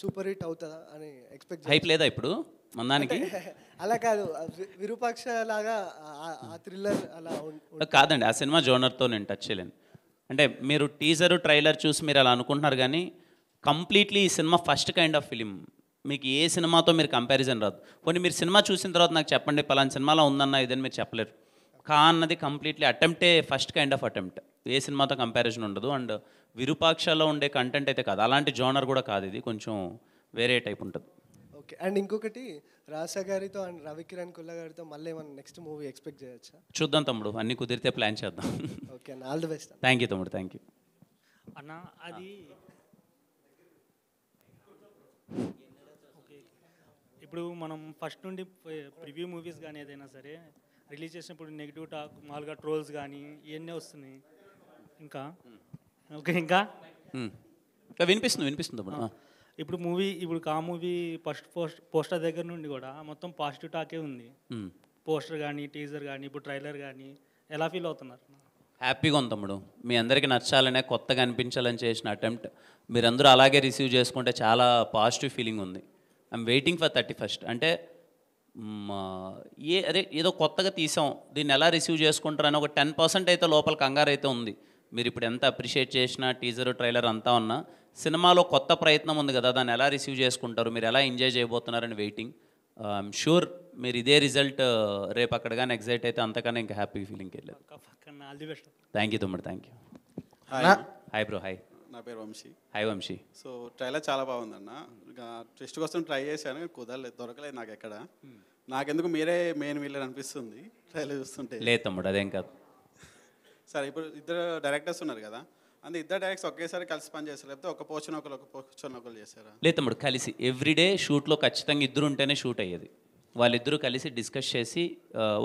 సూపర్ హిట్ అవుతుందా అని ఎక్స్పెక్ట్ హైప్ లేదా ఇప్పుడు మందానికి అలా కాదు విరూపాక్ష లాగా ఆ థ్రిల్లర్ అలా కాదండి ఆ సినిమా జోనర్తో నేను టచ్ చేయలేను అంటే మీరు టీజరు ట్రైలర్ చూసి మీరు అలా అనుకుంటున్నారు కానీ కంప్లీట్లీ ఈ సినిమా ఫస్ట్ కైండ్ ఆఫ్ ఫిలిం మీకు ఏ సినిమాతో మీరు కంపారిజన్ రాదు కొన్ని మీరు సినిమా చూసిన తర్వాత నాకు చెప్పండి పలానా సినిమాలో ఉందన్న ఇదని మీరు చెప్పలేరు కా అన్నది కంప్లీట్లీ అటెంప్టే ఫస్ట్ కైండ్ ఆఫ్ అటెంప్ట్ ఏ సినిమాతో కంపారిజన్ ఉండదు అండ్ విరూపాక్షలో ఉండే కంటెంట్ అయితే కాదు అలాంటి జోనర్ కూడా కాదు ఇది కొంచెం వేరే టైప్ ఉంటుంది ఓకే అండ్ ఇంకొకటి రాసా గారితో అండ్ రవికిరణ్ కుల్ల గారితో మళ్ళీ మనం నెక్స్ట్ మూవీ ఎక్స్పెక్ట్ చేయొచ్చా చూద్దాం తమ్ముడు అన్ని కుదిరితే ప్లాన్ చేద్దాం okay all the best thank you తమ్ముడు థ్యాంక్ యూ అన్న అది ఇప్పుడు మనం ఫస్ట్ నుండి ప్రివ్యూ మూవీస్ కానీ ఏదైనా సరే రిలీజ్ చేసినప్పుడు నెగిటివ్ టాక్ మామూలుగా ట్రోల్స్ కానీ ఇవన్నీ వస్తున్నాయి ఇంకా hmm. ఓకే ఇంకా hmm. వినిపిస్తుంది వినిపిస్తుంది ఇప్పుడు మూవీ ఇప్పుడు ఆ మూవీ ఫస్ట్ పోస్ట్ పోస్టర్ దగ్గర నుండి కూడా మొత్తం పాజిటివ్ టాకే ఉంది hmm. పోస్టర్ కానీ టీజర్ కానీ ఇప్పుడు ట్రైలర్ కానీ ఎలా ఫీల్ అవుతున్నారు హ్యాపీగా ఉంది తమ్ముడు మీ అందరికీ నచ్చాలనే కొత్తగా అనిపించాలని చేసిన అటెంప్ట్ మీరందరూ అలాగే రిసీవ్ చేసుకుంటే చాలా పాజిటివ్ ఫీలింగ్ ఉంది I'm waiting for thirty first అంటే ఏ అదే ఏదో కొత్తగా తీసాం దీన్ని ఎలా రిసీవ్ చేసుకుంటారని ఒక టెన్ పర్సెంట్ అయితే లోపల కంగారు అయితే ఉంది మీరు ఇప్పుడు ఎంత అప్రిషియేట్ చేసినా టీజర్ ట్రైలర్ అంతా ఉన్నా సినిమాలో కొత్త ప్రయత్నం ఉంది కదా దాన్ని ఎలా రిసీవ్ చేసుకుంటారు మీరు ఎలా ఎంజాయ్ చేయబోతున్నారని వెయిటింగ్ ఐఎమ్ షూర్ మీరు ఇదే రిజల్ట్ రేపు అక్కడ కానీ ఎగ్జైట్ అయితే అంతకన్నా ఇంకా హ్యాపీ ఫీలింగ్ వెళ్ళారు థ్యాంక్ యూ తమ్ముడు thank you hi bro hi నా పేరు Vamshi hi Vamshi so trailer చాలా అన్న టెస్ట్ కోసం ట్రై చేశాను కుదరలేదు దొరకలేదు నాకు ఎక్కడ hmm. నాకెందుకు మీరే మెయిన్ వీళ్ళని అనిపిస్తుంది ట్రైలర్ చూస్తుంటే లేదు తమ్ముడు అదేం కాదు సరే ఇప్పుడు ఇద్దరు డైరెక్టర్స్ ఉన్నారు కదా అంటే ఇద్దరు డైరెక్ట్స్ ఒకేసారి కలిసి పని చేస్తారు లేకపోతే ఒక పోర్షన్ ఒకరు ఒక పోర్షన్ ఒకరు చేస్తారా లేదు తమ్ముడు కలిసి ఎవ్రీడే షూట్లో ఖచ్చితంగా ఇద్దరు ఉంటేనే షూట్ అయ్యేది వాళ్ళిద్దరూ కలిసి డిస్కస్ చేసి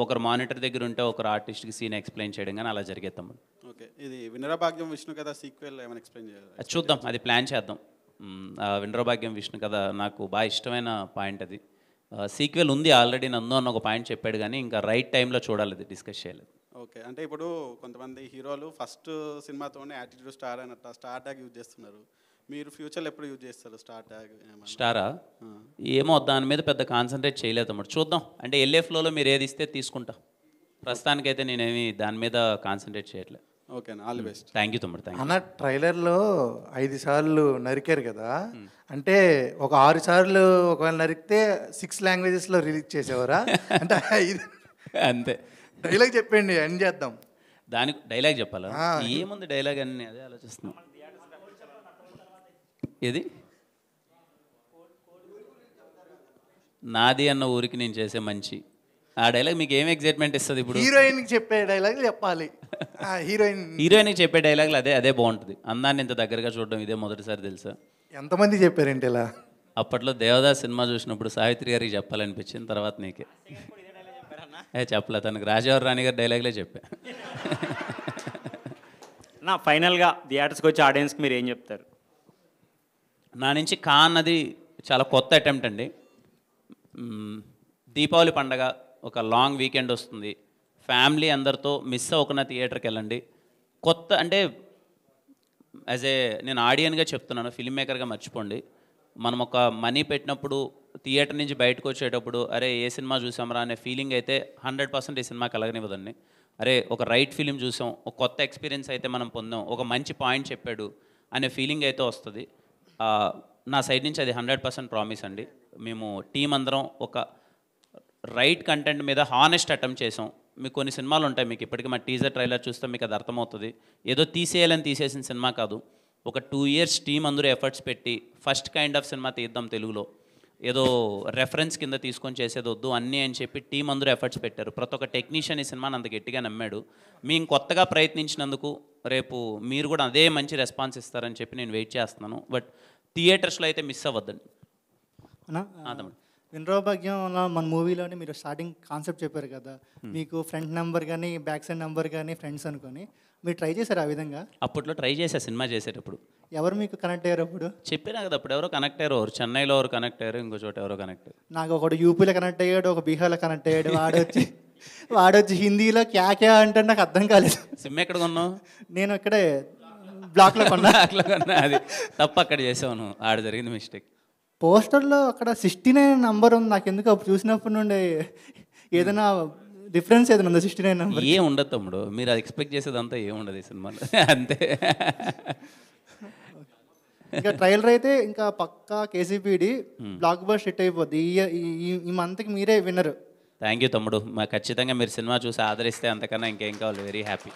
ఒకరు మానిటర్ దగ్గర ఉంటే ఒకరు ఆర్టిస్ట్కి సీన్ ఎక్స్ప్లెయిన్ చేయడం కానీ అలా జరిగే తమ్ముడు ఓకే ఇది వినరభాగ్యం విష్ణు కథ సీక్వెల్ ఏమైనా ఎక్స్ప్లెయిన్ చేయాలి చూద్దాం అది ప్లాన్ చేద్దాం వినరభాగ్యం విష్ణు కథ నాకు బాగా ఇష్టమైన పాయింట్ అది సీక్వెల్ ఉంది ఆల్రెడీ నన్ను అన్న ఒక పాయింట్ చెప్పాడు కానీ ఇంకా రైట్ టైంలో చూడాలి అది డిస్కస్ చేయలేదు ఓకే అంటే ఇప్పుడు కొంతమంది హీరోలు ఫస్ట్ సినిమాతోనే యాటిట్యూడ్ స్టార్ అని అట్లా స్టార్ యూజ్ చేస్తున్నారు మీరు ఫ్యూచర్లో ఎప్పుడు యూజ్ చేస్తారు స్టార్ ట్యాగ్ స్టారా ఏమో దాని మీద పెద్ద కాన్సన్ట్రేట్ చేయలేదు తమ్ముడు చూద్దాం అంటే ఎల్ఏ ఫ్లోలో మీరు ఏది ఇస్తే తీసుకుంటా ప్రస్తుతానికైతే నేనేమి దాని మీద కాన్సన్ట్రేట్ చేయట్లేదు okay all best thank you అన్న ట్రైలర్లో ఐదు సార్లు నరికారు కదా hmm. అంటే ఒక ఆరు సార్లు ఒకవేళ నరికితే సిక్స్ లాంగ్వేజెస్లో రిలీజ్ చేసేవారా అంటే ఐదు అంతే డైలాగ్ చెప్పండి ఎండ్ చేద్దాం దానికి డైలాగ్ చెప్పాలా ఏముంది డైలాగ్ అని అదే ఆలోచిస్తున్నాం ఏది నాది అన్న ఊరికి నేను చేసే మంచి ఆ డైలాగ్ మీకు ఏం ఎగ్జైట్మెంట్ ఇస్తుంది ఇప్పుడు హీరోయిన్ చెప్పే డైలాగ్ చెప్పాలి హీరోయిన్ హీరోయిన్ చెప్పే డైలాగ్ అదే అదే బాగుంటుంది అందాన్ని ఇంత దగ్గరగా చూడడం ఇదే మొదటిసారి తెలుసా ఎంతమంది చెప్పారేంటి ఇలా అప్పట్లో దేవదాస్ సినిమా చూసినప్పుడు సావిత్రి గారికి చెప్పాలనిపించింది తర్వాత నీకే ఏ చెప్పలే తనకు రాజవర్ రాణి గారి డైలాగ్లే చెప్పా నా ఫైనల్గా థియేటర్స్కి వచ్చి ఆడియన్స్కి మీరు ఏం చెప్తారు నా నుంచి కా అన్నది చాలా కొత్త అటెంప్ట్ అండి దీపావళి పండగ ఒక లాంగ్ వీకెండ్ వస్తుంది ఫ్యామిలీ అందరితో మిస్ అవ్వకుండా థియేటర్కి వెళ్ళండి కొత్త అంటే యాజ్ ఏ నేను ఆడియన్గా చెప్తున్నాను ఫిల్మ్ మేకర్గా మర్చిపోండి మనం ఒక మనీ పెట్టినప్పుడు థియేటర్ నుంచి బయటకు వచ్చేటప్పుడు అరే ఏ సినిమా చూసామరా అనే ఫీలింగ్ అయితే హండ్రెడ్ పర్సెంట్ ఈ సినిమా కలగనివ్వదండి అరే ఒక రైట్ ఫిలిం చూసాం ఒక కొత్త ఎక్స్పీరియన్స్ అయితే మనం పొందాం ఒక మంచి పాయింట్ చెప్పాడు అనే ఫీలింగ్ అయితే వస్తుంది నా సైడ్ నుంచి అది హండ్రెడ్ పర్సెంట్ ప్రామిస్ అండి మేము టీం అందరం ఒక రైట్ కంటెంట్ మీద హానెస్ట్ అటెంప్ట్ చేసాం మీకు కొన్ని సినిమాలు ఉంటాయి మీకు ఇప్పటికీ మా టీజర్ ట్రైలర్ చూస్తే మీకు అది అర్థమవుతుంది ఏదో తీసేయాలని తీసేసిన సినిమా కాదు ఒక టూ ఇయర్స్ టీం అందరూ ఎఫర్ట్స్ పెట్టి ఫస్ట్ కైండ్ ఆఫ్ సినిమా తీద్దాం తెలుగులో ఏదో రెఫరెన్స్ కింద తీసుకొని చేసేది వద్దు అన్నీ అని చెప్పి టీం అందరూ ఎఫర్ట్స్ పెట్టారు ప్రతి ఒక్క టెక్నీషియన్ ఈ సినిమాని అంత గట్టిగా నమ్మాడు మేము కొత్తగా ప్రయత్నించినందుకు రేపు మీరు కూడా అదే మంచి రెస్పాన్స్ ఇస్తారని చెప్పి నేను వెయిట్ చేస్తున్నాను బట్ థియేటర్స్లో అయితే మిస్ అవ్వద్దండి విన్రోభాగ్యం మన మూవీలోని మీరు స్టార్టింగ్ కాన్సెప్ట్ చెప్పారు కదా మీకు ఫ్రంట్ నెంబర్ కానీ బ్యాక్ సైడ్ నెంబర్ కానీ ఫ్రెండ్స్ అనుకొని మీరు ట్రై చేశారు ఆ విధంగా అప్పట్లో ట్రై చేశారు సినిమా చేసేటప్పుడు ఎవరు మీకు కనెక్ట్ అయ్యారు అప్పుడు చెప్పినా కదా అప్పుడు ఎవరో కనెక్ట్ అయ్యారు ఎవరు చెన్నైలో ఎవరు కనెక్ట్ అయ్యారు ఇంకో చోట ఎవరో కనెక్ట్ నాకు ఒకటి యూపీలో కనెక్ట్ అయ్యాడు ఒక బీహార్లో కనెక్ట్ అయ్యాడు వాడొచ్చి వాడొచ్చి హిందీలో క్యా క్యా అంటే నాకు అర్థం కాలేదు సిమ్ ఎక్కడ కొన్నావు నేను ఇక్కడే బ్లాక్లో కొన్నా బ్లాక్లో కొన్నా అది తప్ప అక్కడ చేసాను ఆడ జరిగింది మిస్టేక్ పోస్టర్లో అక్కడ సిక్స్టీ నైన్ నంబర్ ఉంది నాకు ఎందుకు అప్పుడు చూసినప్పటి నుండి ఏదైనా డిఫరెన్స్ ఏదైనా సిక్స్టీ నైన్ ఏం ఉండదు తమ్ముడు మీరు అది ఎక్స్పెక్ట్ చేసేదంతా ఏం ఉండదు ఈ సినిమాలో అంతే ఇంకా ట్రైలర్ అయితే ఇంకా పక్కా కేసీపీడి బ్లాక్ బస్ హిట్ అయిపోద్ది ఈ మంత్కి మీరే విన్నరు థ్యాంక్ యూ తమ్ముడు మా ఖచ్చితంగా మీరు సినిమా చూసి ఆదరిస్తే అంతకన్నా ఇంకేం కావాలి వెరీ హ్యాపీ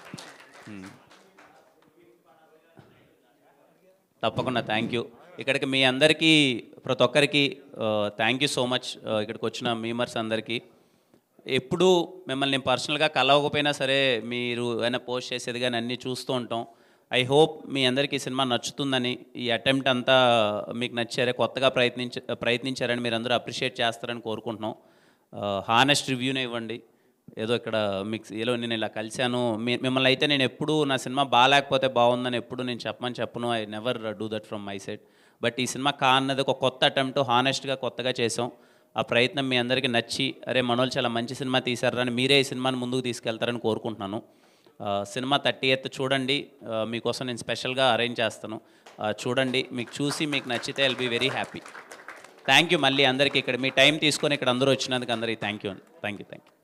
తప్పకుండా థ్యాంక్ యూ ఇక్కడికి మీ అందరికీ ప్రతి ఒక్కరికి థ్యాంక్ యూ సో మచ్ ఇక్కడికి వచ్చిన మీమర్స్ అందరికీ ఎప్పుడూ మిమ్మల్ని నేను పర్సనల్గా కలవకపోయినా సరే మీరు ఏమైనా పోస్ట్ చేసేది కానీ అన్నీ చూస్తూ ఉంటాం ఐ హోప్ మీ అందరికీ ఈ సినిమా నచ్చుతుందని ఈ అటెంప్ట్ అంతా మీకు నచ్చారే కొత్తగా ప్రయత్నించ ప్రయత్నించారని మీరు అందరూ అప్రిషియేట్ చేస్తారని కోరుకుంటున్నాం హానెస్ట్ రివ్యూనే ఇవ్వండి ఏదో ఇక్కడ మిక్స్ ఏలో నేను ఇలా కలిశాను మిమ్మల్ని అయితే నేను ఎప్పుడు నా సినిమా బాగాలేకపోతే బాగుందని ఎప్పుడు నేను చెప్పమని చెప్పను I never do that from my side but ఈ సినిమా కా అన్నది ఒక కొత్త అటెంప్ట్ హానెస్ట్గా కొత్తగా చేసాం ఆ ప్రయత్నం మీ అందరికీ నచ్చి అరే మనోళ్ళు చాలా మంచి సినిమా తీశారని మీరే ఈ సినిమాని ముందుకు తీసుకెళ్తారని కోరుకుంటున్నాను సినిమా థర్టీ ఎయిత్ చూడండి మీకోసం నేను స్పెషల్గా అరేంజ్ చేస్తాను చూడండి మీకు చూసి మీకు నచ్చితే I'll be very happy thank you మళ్ళీ అందరికీ ఇక్కడ మీ టైం తీసుకొని ఇక్కడ అందరూ వచ్చినందుకు అందరికీ thank you thank you thank you